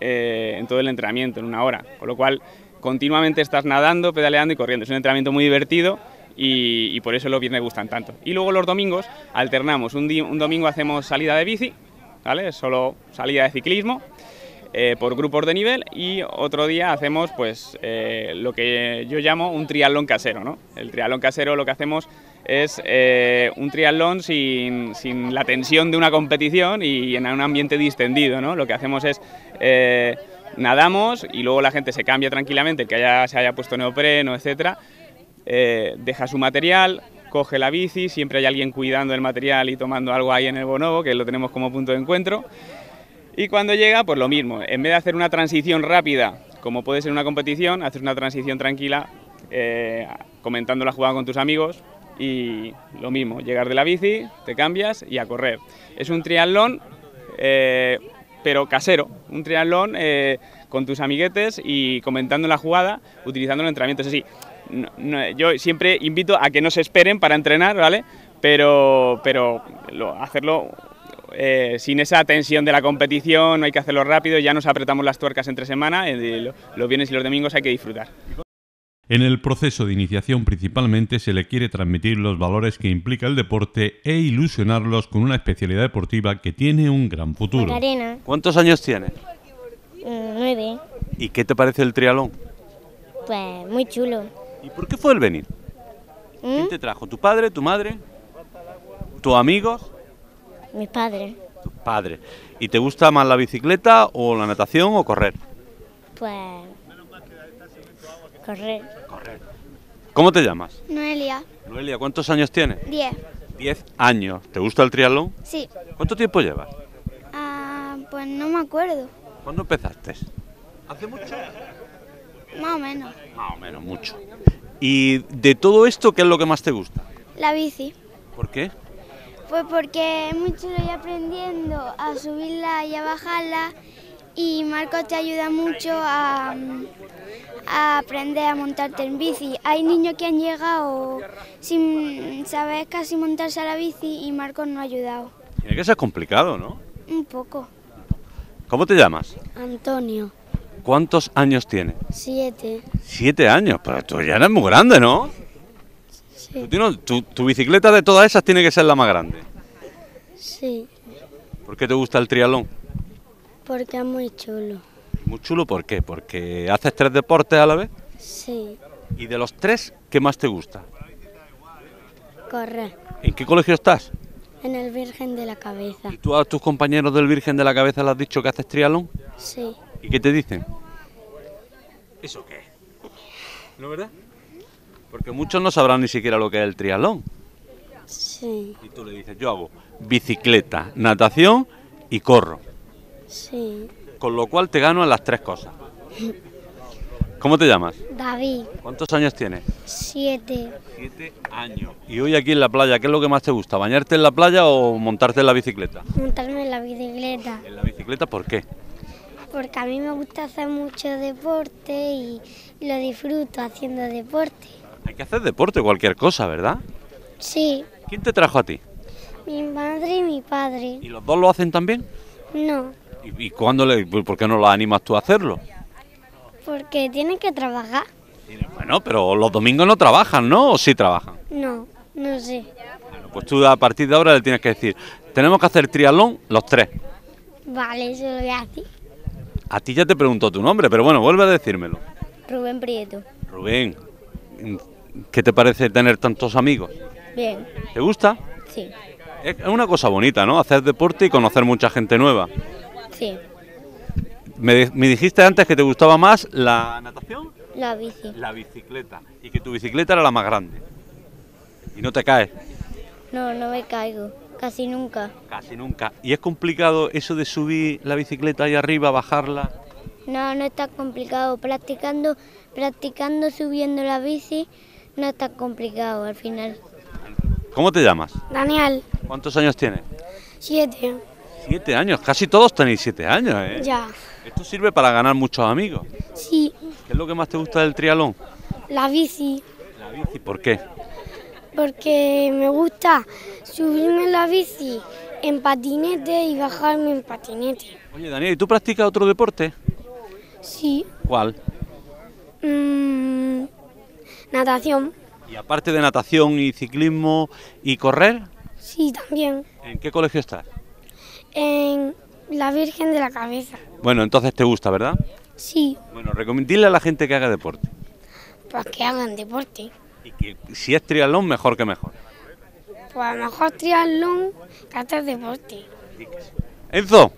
eh, en todo el entrenamiento, en una hora. Con lo cual, continuamente estás nadando, pedaleando y corriendo. Es un entrenamiento muy divertido y, por eso los viernes gustan tanto. Y luego los domingos alternamos. Un, domingo hacemos salida de bici, ¿vale? Solo salida de ciclismo. Eh, por grupos de nivel y otro día hacemos pues eh, lo que yo llamo un triatlón casero. ¿no? El triatlón casero lo que hacemos es eh, un triatlón sin, la tensión de una competición y en un ambiente distendido. ¿no? Lo que hacemos es eh, nadamos y luego la gente se cambia tranquilamente, que se haya puesto neopreno, etc. Eh, deja su material, coge la bici, siempre hay alguien cuidando el material y tomando algo ahí en el bonobo, que lo tenemos como punto de encuentro. Y cuando llega, pues lo mismo, en vez de hacer una transición rápida, como puede ser una competición, haces una transición tranquila, comentando la jugada con tus amigos, y lo mismo, llegar de la bici, te cambias y a correr. Es un triatlón, eh, pero casero, un triatlón eh, con tus amiguetes y comentando la jugada, utilizando los entrenamientos. Así, yo siempre invito a que no se esperen para entrenar, ¿vale? Pero, pero hacerlo eh, sin esa tensión de la competición, no hay que hacerlo rápido, ya nos apretamos las tuercas entre semana, los viernes y los domingos hay que disfrutar. En el proceso de iniciación principalmente se le quiere transmitir los valores que implica el deporte e ilusionarlos con una especialidad deportiva que tiene un gran futuro. ¿Cuántos años tienes? Eh, nueve. ¿Y qué te parece el trialón? Pues muy chulo. ¿Y por qué fue el venir? ¿Mm? ¿Quién te trajo? ¿Tu padre, tu madre? ¿Tus amigos? Mi padre. ¿Y te gusta más la bicicleta o la natación o correr? Pues... Correr. ¿Cómo te llamas? Noelia. Noelia, ¿cuántos años tienes? Diez. Diez años. ¿Te gusta el triatlón? Sí. ¿Cuánto tiempo llevas? Ah, pues no me acuerdo. ¿Cuándo empezaste? ¿Hace mucho? Más o menos. Más o menos, mucho. ¿Y de todo esto qué es lo que más te gusta? La bici. ¿Por qué? Pues porque mucho muy aprendiendo a subirla y a bajarla y Marcos te ayuda mucho mm, a, aprender a montarte en bici. Hay niños que han llegado sin saber casi montarse a la bici y Marcos no ha ayudado. Tiene que ser complicado, ¿no? Un poco. ¿Cómo te llamas? Antonio. ¿Cuántos años tienes? Siete. ¿Siete años? Pero tú ya eres muy grande, ¿no? Sí. ¿Tú, tu, tu bicicleta de todas esas tiene que ser la más grande. Sí. ¿Por qué te gusta el triatlón? Porque es muy chulo. ¿Muy chulo por qué? ¿Porque haces tres deportes a la vez? Sí. ¿Y de los tres, qué más te gusta? Correr. ¿En qué colegio estás? En el Virgen de la Cabeza. ¿Y tú a tus compañeros del Virgen de la Cabeza les has dicho que haces triatlón? Sí. ¿Y qué te dicen? ¿Eso qué? ¿No verdad? Porque muchos no sabrán ni siquiera lo que es el triatlón. Sí. Y tú le dices, yo hago bicicleta, natación y corro. Sí. Con lo cual te gano en las tres cosas. ¿Cómo te llamas? David. ¿Cuántos años tienes? Siete. Siete años. Y hoy aquí en la playa, ¿qué es lo que más te gusta? ¿Bañarte en la playa o montarte en la bicicleta? Montarme en la bicicleta. ¿En la bicicleta por qué? Porque a mí me gusta hacer mucho deporte y lo disfruto haciendo deporte. Hay que hacer deporte, cualquier cosa, ¿verdad? Sí. ¿Quién te trajo a ti? Mi madre y mi padre. ¿Y los dos lo hacen también? No. ¿Y, cuándo le, pues, por qué no lo animas tú a hacerlo? Porque tienen que trabajar. Bueno, pero los domingos no trabajan, ¿no? ¿O sí trabajan? No, no sé. pues tú a partir de ahora le tienes que decir, tenemos que hacer triatlón los tres. Vale, eso lo voy a decir. A ti ya te preguntó tu nombre, pero bueno, vuelve a decírmelo. Rubén Prieto. Rubén, ¿qué te parece tener tantos amigos? Bien. ¿Te gusta? Sí. Es una cosa bonita, ¿no? Hacer deporte y conocer mucha gente nueva. Sí. Me, me, dijiste antes que te gustaba más la natación. La bici. La bicicleta. Y que tu bicicleta era la más grande. ¿Y no te caes? No, no me caigo. Casi nunca. Casi nunca. ¿Y es complicado eso de subir la bicicleta ahí arriba, bajarla? No, no está complicado. Practicando, practicando subiendo la bici no está complicado al final. ¿Cómo te llamas? Daniel. ¿Cuántos años tienes? Siete. Siete años, casi todos tenéis siete años, ¿eh? Ya. Esto sirve para ganar muchos amigos. Sí. ¿Qué es lo que más te gusta del trialón? La bici. La bici, ¿por qué? Porque me gusta subirme en la bici en patinete y bajarme en patinete. Oye, Daniel, ¿y tú practicas otro deporte? Sí. ¿Cuál? Mm, natación. ¿Y aparte de natación y ciclismo y correr? Sí, también. ¿En qué colegio estás? en la Virgen de la Cabeza. Bueno, entonces te gusta, ¿verdad? Sí. Bueno, recomendarle a la gente que haga deporte. Pues que hagan deporte. Y que si es triatlón, mejor que mejor. Pues a lo mejor triatlón que hacer deporte. Enzo,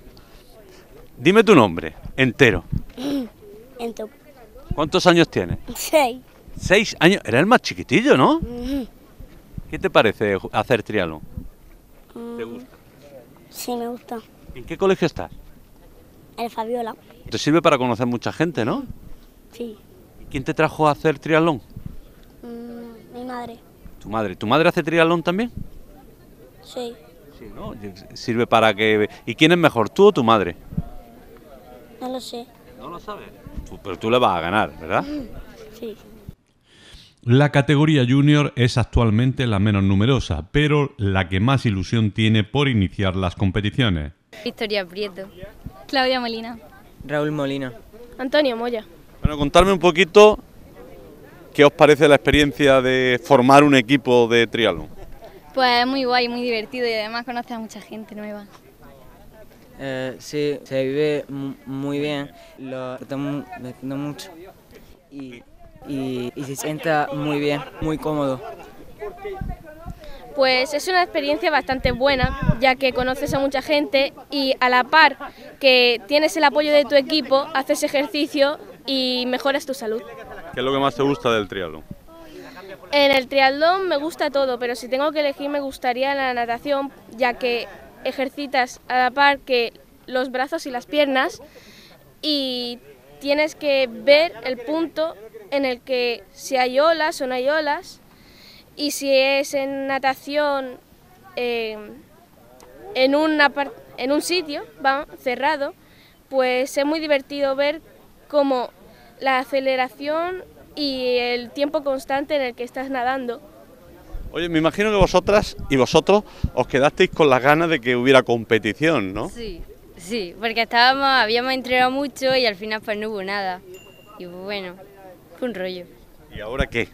dime tu nombre entero. Enzo. ¿Cuántos años tienes? Seis. Seis años. Era el más chiquitillo, ¿no? ¿Qué te parece hacer triatlón? ¿Te mm. gusta? Sí, me gusta. ¿En qué colegio estás? El Fabiola. Te sirve para conocer mucha gente, ¿no? Sí. quién te trajo a hacer triatlón? Mm, mi madre. ¿Tu madre? ¿Tu madre hace triatlón también? Sí. Sirve para que... ¿Y quién es mejor, tú o tu madre? No lo sé. ¿No lo sabes? pero tú le vas a ganar, ¿verdad? Sí. La categoría junior es actualmente la menos numerosa, pero la que más ilusión tiene por iniciar las competiciones. Victoria Prieto. Claudia Molina. Raúl Molina. Antonio Moya. Bueno, contarme un poquito qué os parece la experiencia de formar un equipo de triatlón. Pues es muy guay, muy divertido y además conoce a mucha gente nueva. Eh, sí, se vive muy bien, lo entiendo mucho. Y y, se sienta muy bien, muy cómodo. Pues es una experiencia bastante buena, ya que conoces a mucha gente y a la par que tienes el apoyo de tu equipo, haces ejercicio y mejoras tu salud. ¿Qué es lo que más te gusta del triatlón? En el triatlón me gusta todo, pero si tengo que elegir me gustaría la natación, ya que ejercitas a la par que los brazos y las piernas y tienes que ver el punto en el que si hay olas o no hay olas, y si es en natación eh, en, una en un sitio va, cerrado, pues es muy divertido ver cómo la aceleración y el tiempo constante en el que estás nadando. Oye, me imagino que vosotras y vosotros os quedasteis con las ganas de que hubiera competición, ¿no? Sí, sí, porque estábamos, habíamos entrenado mucho y al final pues no hubo nada. Y bueno, un rollo. ¿Y ahora qué?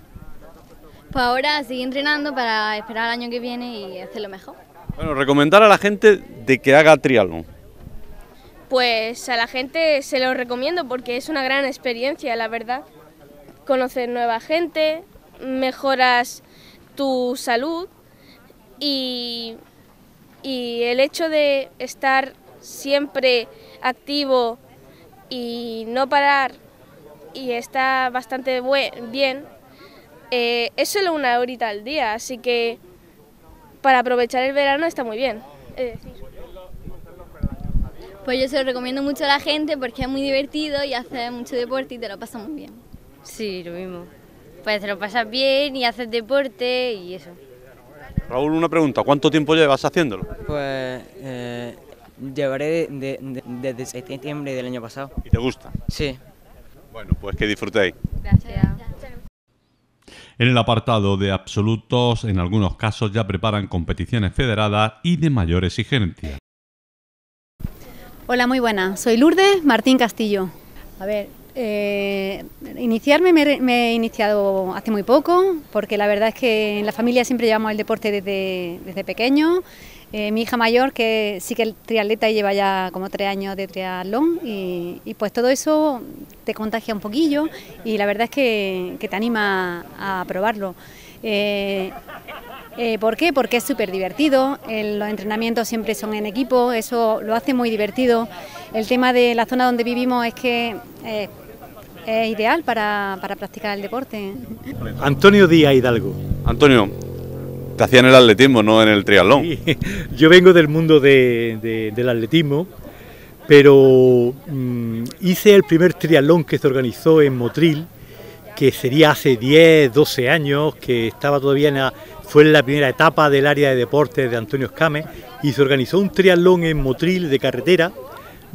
Pues ahora seguir entrenando para esperar al año que viene y hacer lo mejor. Bueno, recomendar a la gente de que haga triatlón. Pues a la gente se lo recomiendo porque es una gran experiencia, la verdad. Conocer nueva gente, mejoras tu salud y el hecho de estar siempre activo y no parar y está bastante bien. Eh, es solo una horita al día, así que para aprovechar el verano está muy bien. Pues yo se lo recomiendo mucho a la gente porque es muy divertido y hace mucho deporte y te lo pasas muy bien. Sí, lo mismo. Pues te lo pasas bien y haces deporte y eso. Raúl, una pregunta, ¿cuánto tiempo llevas haciéndolo? Pues eh, llevaré desde septiembre del año pasado. ¿Y te gusta? Sí. Bueno, pues que disfrutéis. Gracias. En el apartado de absolutos, en algunos casos ya preparan competiciones federadas y de mayor exigencia. Hola, muy buenas. Soy Lourdes Martín Castillo. A ver, eh, iniciarme me, me, he iniciado hace muy poco, porque la verdad es que en la familia siempre llevamos el deporte desde, desde pequeño eh, mi hija mayor, que sí que es triatleta y lleva ya como tres años de triatlón, y, pues todo eso te contagia un poquillo y la verdad es que, te anima a probarlo. Eh, eh, ¿Por qué? Porque es súper divertido, los entrenamientos siempre son en equipo, eso lo hace muy divertido. El tema de la zona donde vivimos es que es ideal para practicar el deporte. Antonio Díaz Hidalgo. Antonio, te en el atletismo, no en el triatlón. Yo vengo del mundo del atletismo, pero mm, hice el primer triatlón que se organizó en Motril, que sería hace 10, 12 años, que estaba todavía en la, fue en la primera etapa del área de deportes de Antonio Escame, y se organizó un triatlón en Motril de carretera.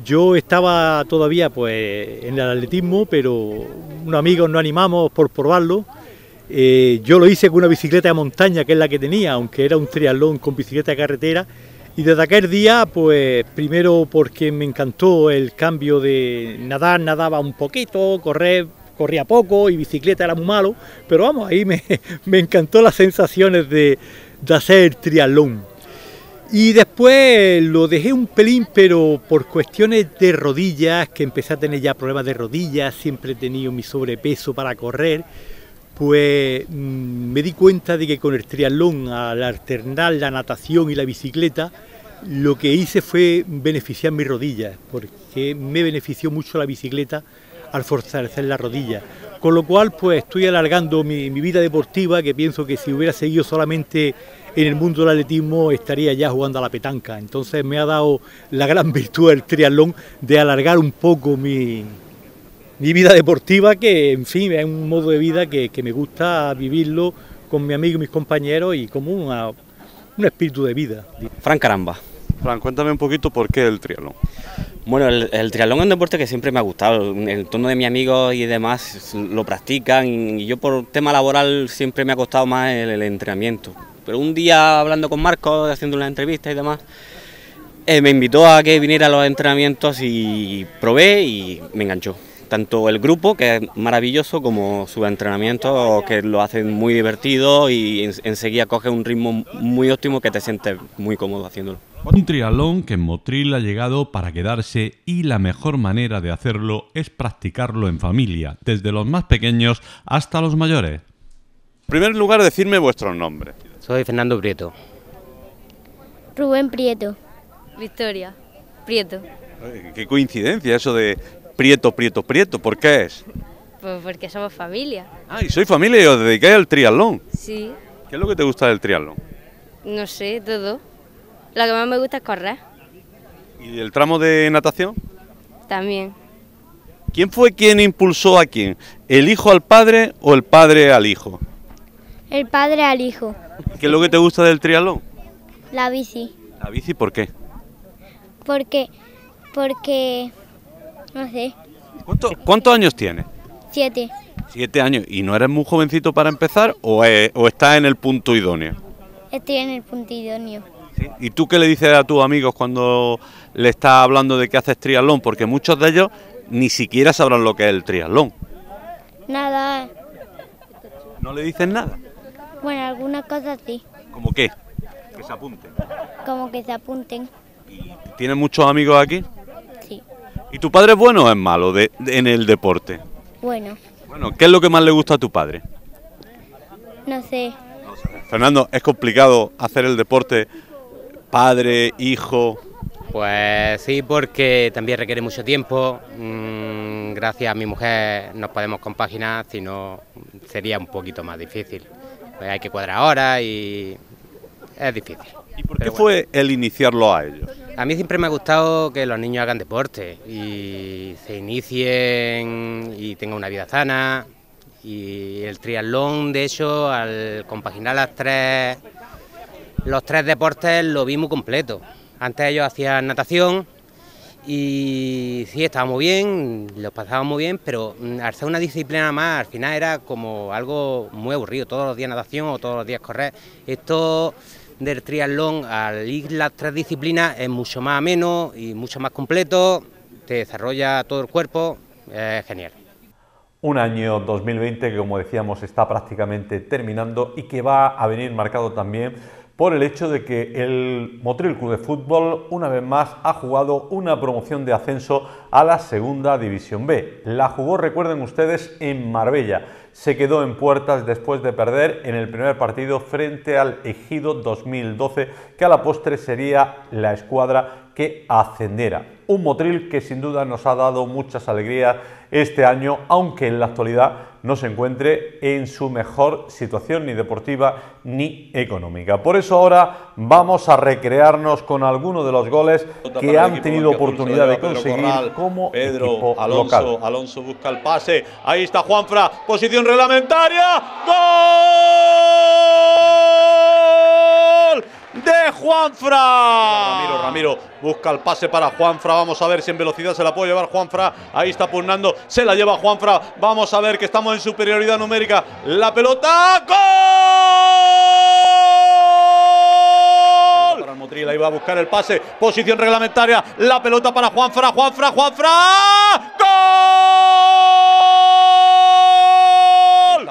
Yo estaba todavía pues en el atletismo, pero unos amigos nos animamos por probarlo eh, yo lo hice con una bicicleta de montaña, que es la que tenía, aunque era un triatlón con bicicleta de carretera. Y desde aquel día, pues primero porque me encantó el cambio de nadar, nadaba un poquito, correr, corría poco y bicicleta era muy malo, pero vamos, ahí me, encantó las sensaciones de, de hacer triatlón. Y después lo dejé un pelín, pero por cuestiones de rodillas, que empecé a tener ya problemas de rodillas, siempre he tenido mi sobrepeso para correr pues mm, me di cuenta de que con el triatlón, al alternar la natación y la bicicleta, lo que hice fue beneficiar mis rodillas, porque me benefició mucho la bicicleta al fortalecer las rodillas. Con lo cual, pues estoy alargando mi, mi, vida deportiva, que pienso que si hubiera seguido solamente en el mundo del atletismo estaría ya jugando a la petanca. Entonces me ha dado la gran virtud del triatlón de alargar un poco mi, mi vida deportiva, que en fin, es un modo de vida que, me gusta vivirlo con mi amigo y mis compañeros y como un espíritu de vida. Fran Caramba. Fran, cuéntame un poquito por qué el triatlón. Bueno, el, el, triatlón es un deporte que siempre me ha gustado. El tono de mis amigos y demás lo practican y yo por tema laboral siempre me ha costado más el, entrenamiento. Pero un día hablando con Marco, haciendo una entrevista y demás, eh, me invitó a que viniera a los entrenamientos y probé y me enganchó tanto el grupo, que es maravilloso, como su entrenamiento, que lo hacen muy divertido y enseguida coge un ritmo muy óptimo que te sientes muy cómodo haciéndolo. Un triatlón que en Motril ha llegado para quedarse y la mejor manera de hacerlo es practicarlo en familia, desde los más pequeños hasta los mayores. En primer lugar, decirme vuestro nombres. Soy Fernando Prieto. Rubén Prieto. Victoria Prieto. Qué coincidencia eso de Prieto, Prieto, Prieto? ¿Por qué es? Pues porque somos familia. Ah, y soy familia y os dedicáis al triatlón. Sí. ¿Qué es lo que te gusta del triatlón? No sé, todo. Lo que más me gusta es correr. ¿Y el tramo de natación? También. ¿Quién fue quien impulsó a quién? ¿El hijo al padre o el padre al hijo? El padre al hijo. ¿Qué es lo que te gusta del triatlón? La bici. ¿La bici por qué? Porque, porque no sé. ¿Cuántos años tienes? Siete. Siete años. ¿Y no eres muy jovencito para empezar o, estás en el punto idóneo? Estoy en el punto idóneo. ¿Y tú qué le dices a tus amigos cuando le estás hablando de que haces triatlón? Porque muchos de ellos ni siquiera sabrán lo que es el triatlón. Nada. ¿No le dices nada? Bueno, algunas cosas sí. ¿Cómo qué? Que se apunten. Como que se apunten. ¿Tienes muchos amigos aquí? ¿Y tu padre es bueno o es malo en el deporte? Bueno. Bueno, ¿qué es lo que más le gusta a tu padre? No sé. Fernando, ¿es complicado hacer el deporte padre, hijo? Pues sí, porque también requiere mucho tiempo. Mm, gracias a mi mujer nos podemos compaginar, si no sería un poquito más difícil. Pues hay que cuadrar horas y es difícil. ¿Y por qué fue el iniciarlo a ellos? A mí siempre me ha gustado que los niños hagan deporte y se inicien y tengan una vida sana. Y el triatlón, de hecho, al compaginar las tres, los tres deportes lo vi muy completo. Antes ellos hacían natación, y sí, estaba muy bien, lo pasábamos muy bien, pero mm, al ser una disciplina más, al final era como algo muy aburrido, todos los días natación o todos los días correr. Esto del triatlón al ir las tres disciplinas es mucho más ameno y mucho más completo, te desarrolla todo el cuerpo, es genial. Un año 2020 que, como decíamos, está prácticamente terminando y que va a venir marcado también por el hecho de que el Motril Club de Fútbol una vez más ha jugado una promoción de ascenso a la Segunda División B. La jugó, recuerden ustedes, en Marbella se quedó en puertas después de perder en el primer partido frente al Ejido 2012, que a la postre sería la escuadra que ascendera un motril que sin duda nos ha dado muchas alegrías este año, aunque en la actualidad no se encuentre en su mejor situación ni deportiva ni económica. Por eso ahora vamos a recrearnos con algunos de los goles que han tenido oportunidad de conseguir como Pedro Alonso. Alonso busca el pase. Ahí está Juanfra, posición reglamentaria. ¡Gol! de Juanfra. Ramiro, Ramiro busca el pase para Juanfra. Vamos a ver si en velocidad se la puede llevar Juanfra. Ahí está pugnando. Se la lleva Juanfra. Vamos a ver que estamos en superioridad numérica. La pelota. ¡Gol! Para Motril, ahí a buscar el pase. Posición reglamentaria. La pelota para Juanfra. Juanfra, Juanfra. ¡Gol!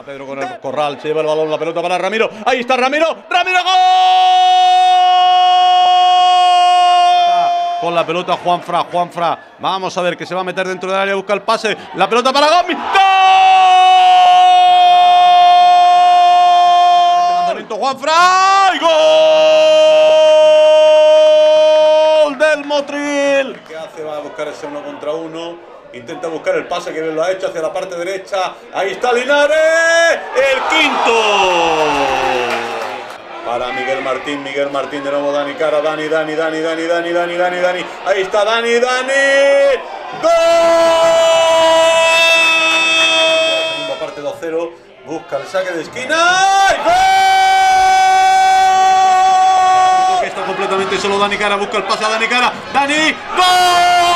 Pedro con el corral, se lleva el balón, la pelota para Ramiro. Ahí está Ramiro, Ramiro, gol. con la pelota Juanfra, Juanfra, vamos a ver que se va a meter dentro del área, busca el pase, la pelota para Gómez, ¡Gol! Juanfra, ¡Gol! Del Motril. ¿Qué hace? Va a buscar ese uno contra uno. Intenta buscar el pase que lo ha hecho hacia la parte derecha. Ahí está Linares. El quinto. Para Miguel Martín, Miguel Martín de nuevo Dani Cara, Dani, Dani, Dani, Dani, Dani, Dani, Dani, Dani. Ahí está Dani, Dani. ¡Gol! Parte 2-0, busca el saque de esquina. ¡Gol! Está completamente solo Dani Cara, busca el pase a Dani Cara. ¡Dani! ¡Gol!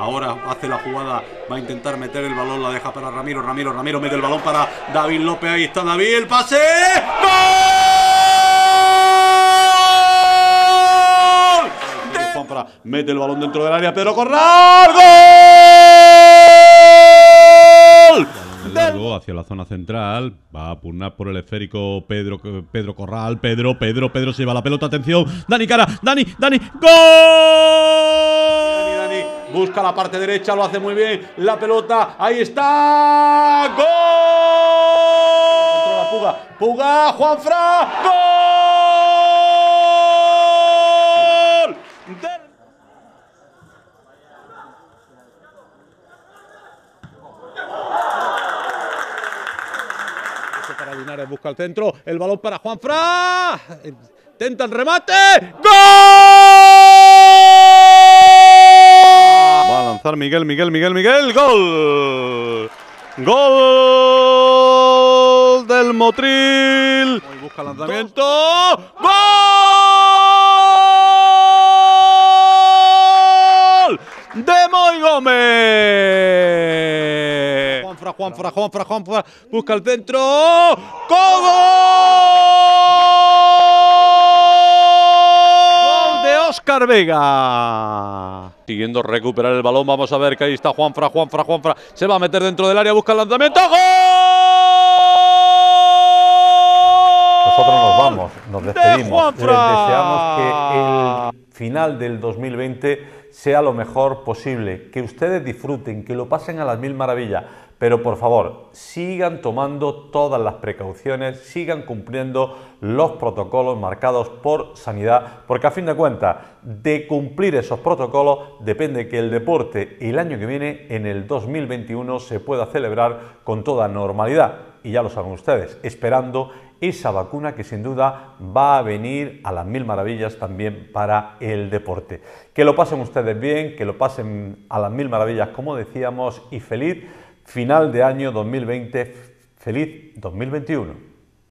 Ahora hace la jugada, va a intentar meter el balón, la deja para Ramiro, Ramiro, Ramiro mete el balón para David López. Ahí está David, el pase. ¡Gol! mete el balón dentro del área, Pedro Corral. ¡Gol! Largo hacia la zona central. Va a pugnar por el esférico Pedro, Pedro Corral. Pedro, Pedro, Pedro se lleva la pelota. Atención. Dani Cara. Dani, Dani. ¡Gol! busca la parte derecha, lo hace muy bien, la pelota, ahí está, gol. Controla Puga, Puga, Juanfra, gol. Del... Para Linares busca el centro, el balón para Juanfra, intenta el remate, gol. Miguel, Miguel, Miguel, Miguel. ¡Gol! ¡Gol del Motril! Hoy busca lanzamiento. ¡Gol! De Moy Gómez. Juanfra, Juanfra, Juanfra, Juanfra. Busca el centro. ¡Gol! ¡Gol de Oscar Vega! Siguiendo recuperar el balón. Vamos a ver que ahí está Juanfra, Juanfra, Juanfra. Se va a meter dentro del área, busca el lanzamiento. ¡Gol! Nosotros nos vamos, nos despedimos. Les deseamos que el final del 2020 sea lo mejor posible, que ustedes disfruten, que lo pasen a las mil maravillas pero por favor, sigan tomando todas las precauciones, sigan cumpliendo los protocolos marcados por sanidad, porque a fin de cuentas, de cumplir esos protocolos depende que el deporte y el año que viene, en el 2021, se pueda celebrar con toda normalidad. Y ya lo saben ustedes, esperando esa vacuna que sin duda va a venir a las mil maravillas también para el deporte. Que lo pasen ustedes bien, que lo pasen a las mil maravillas, como decíamos, y feliz Final de año 2020, feliz 2021.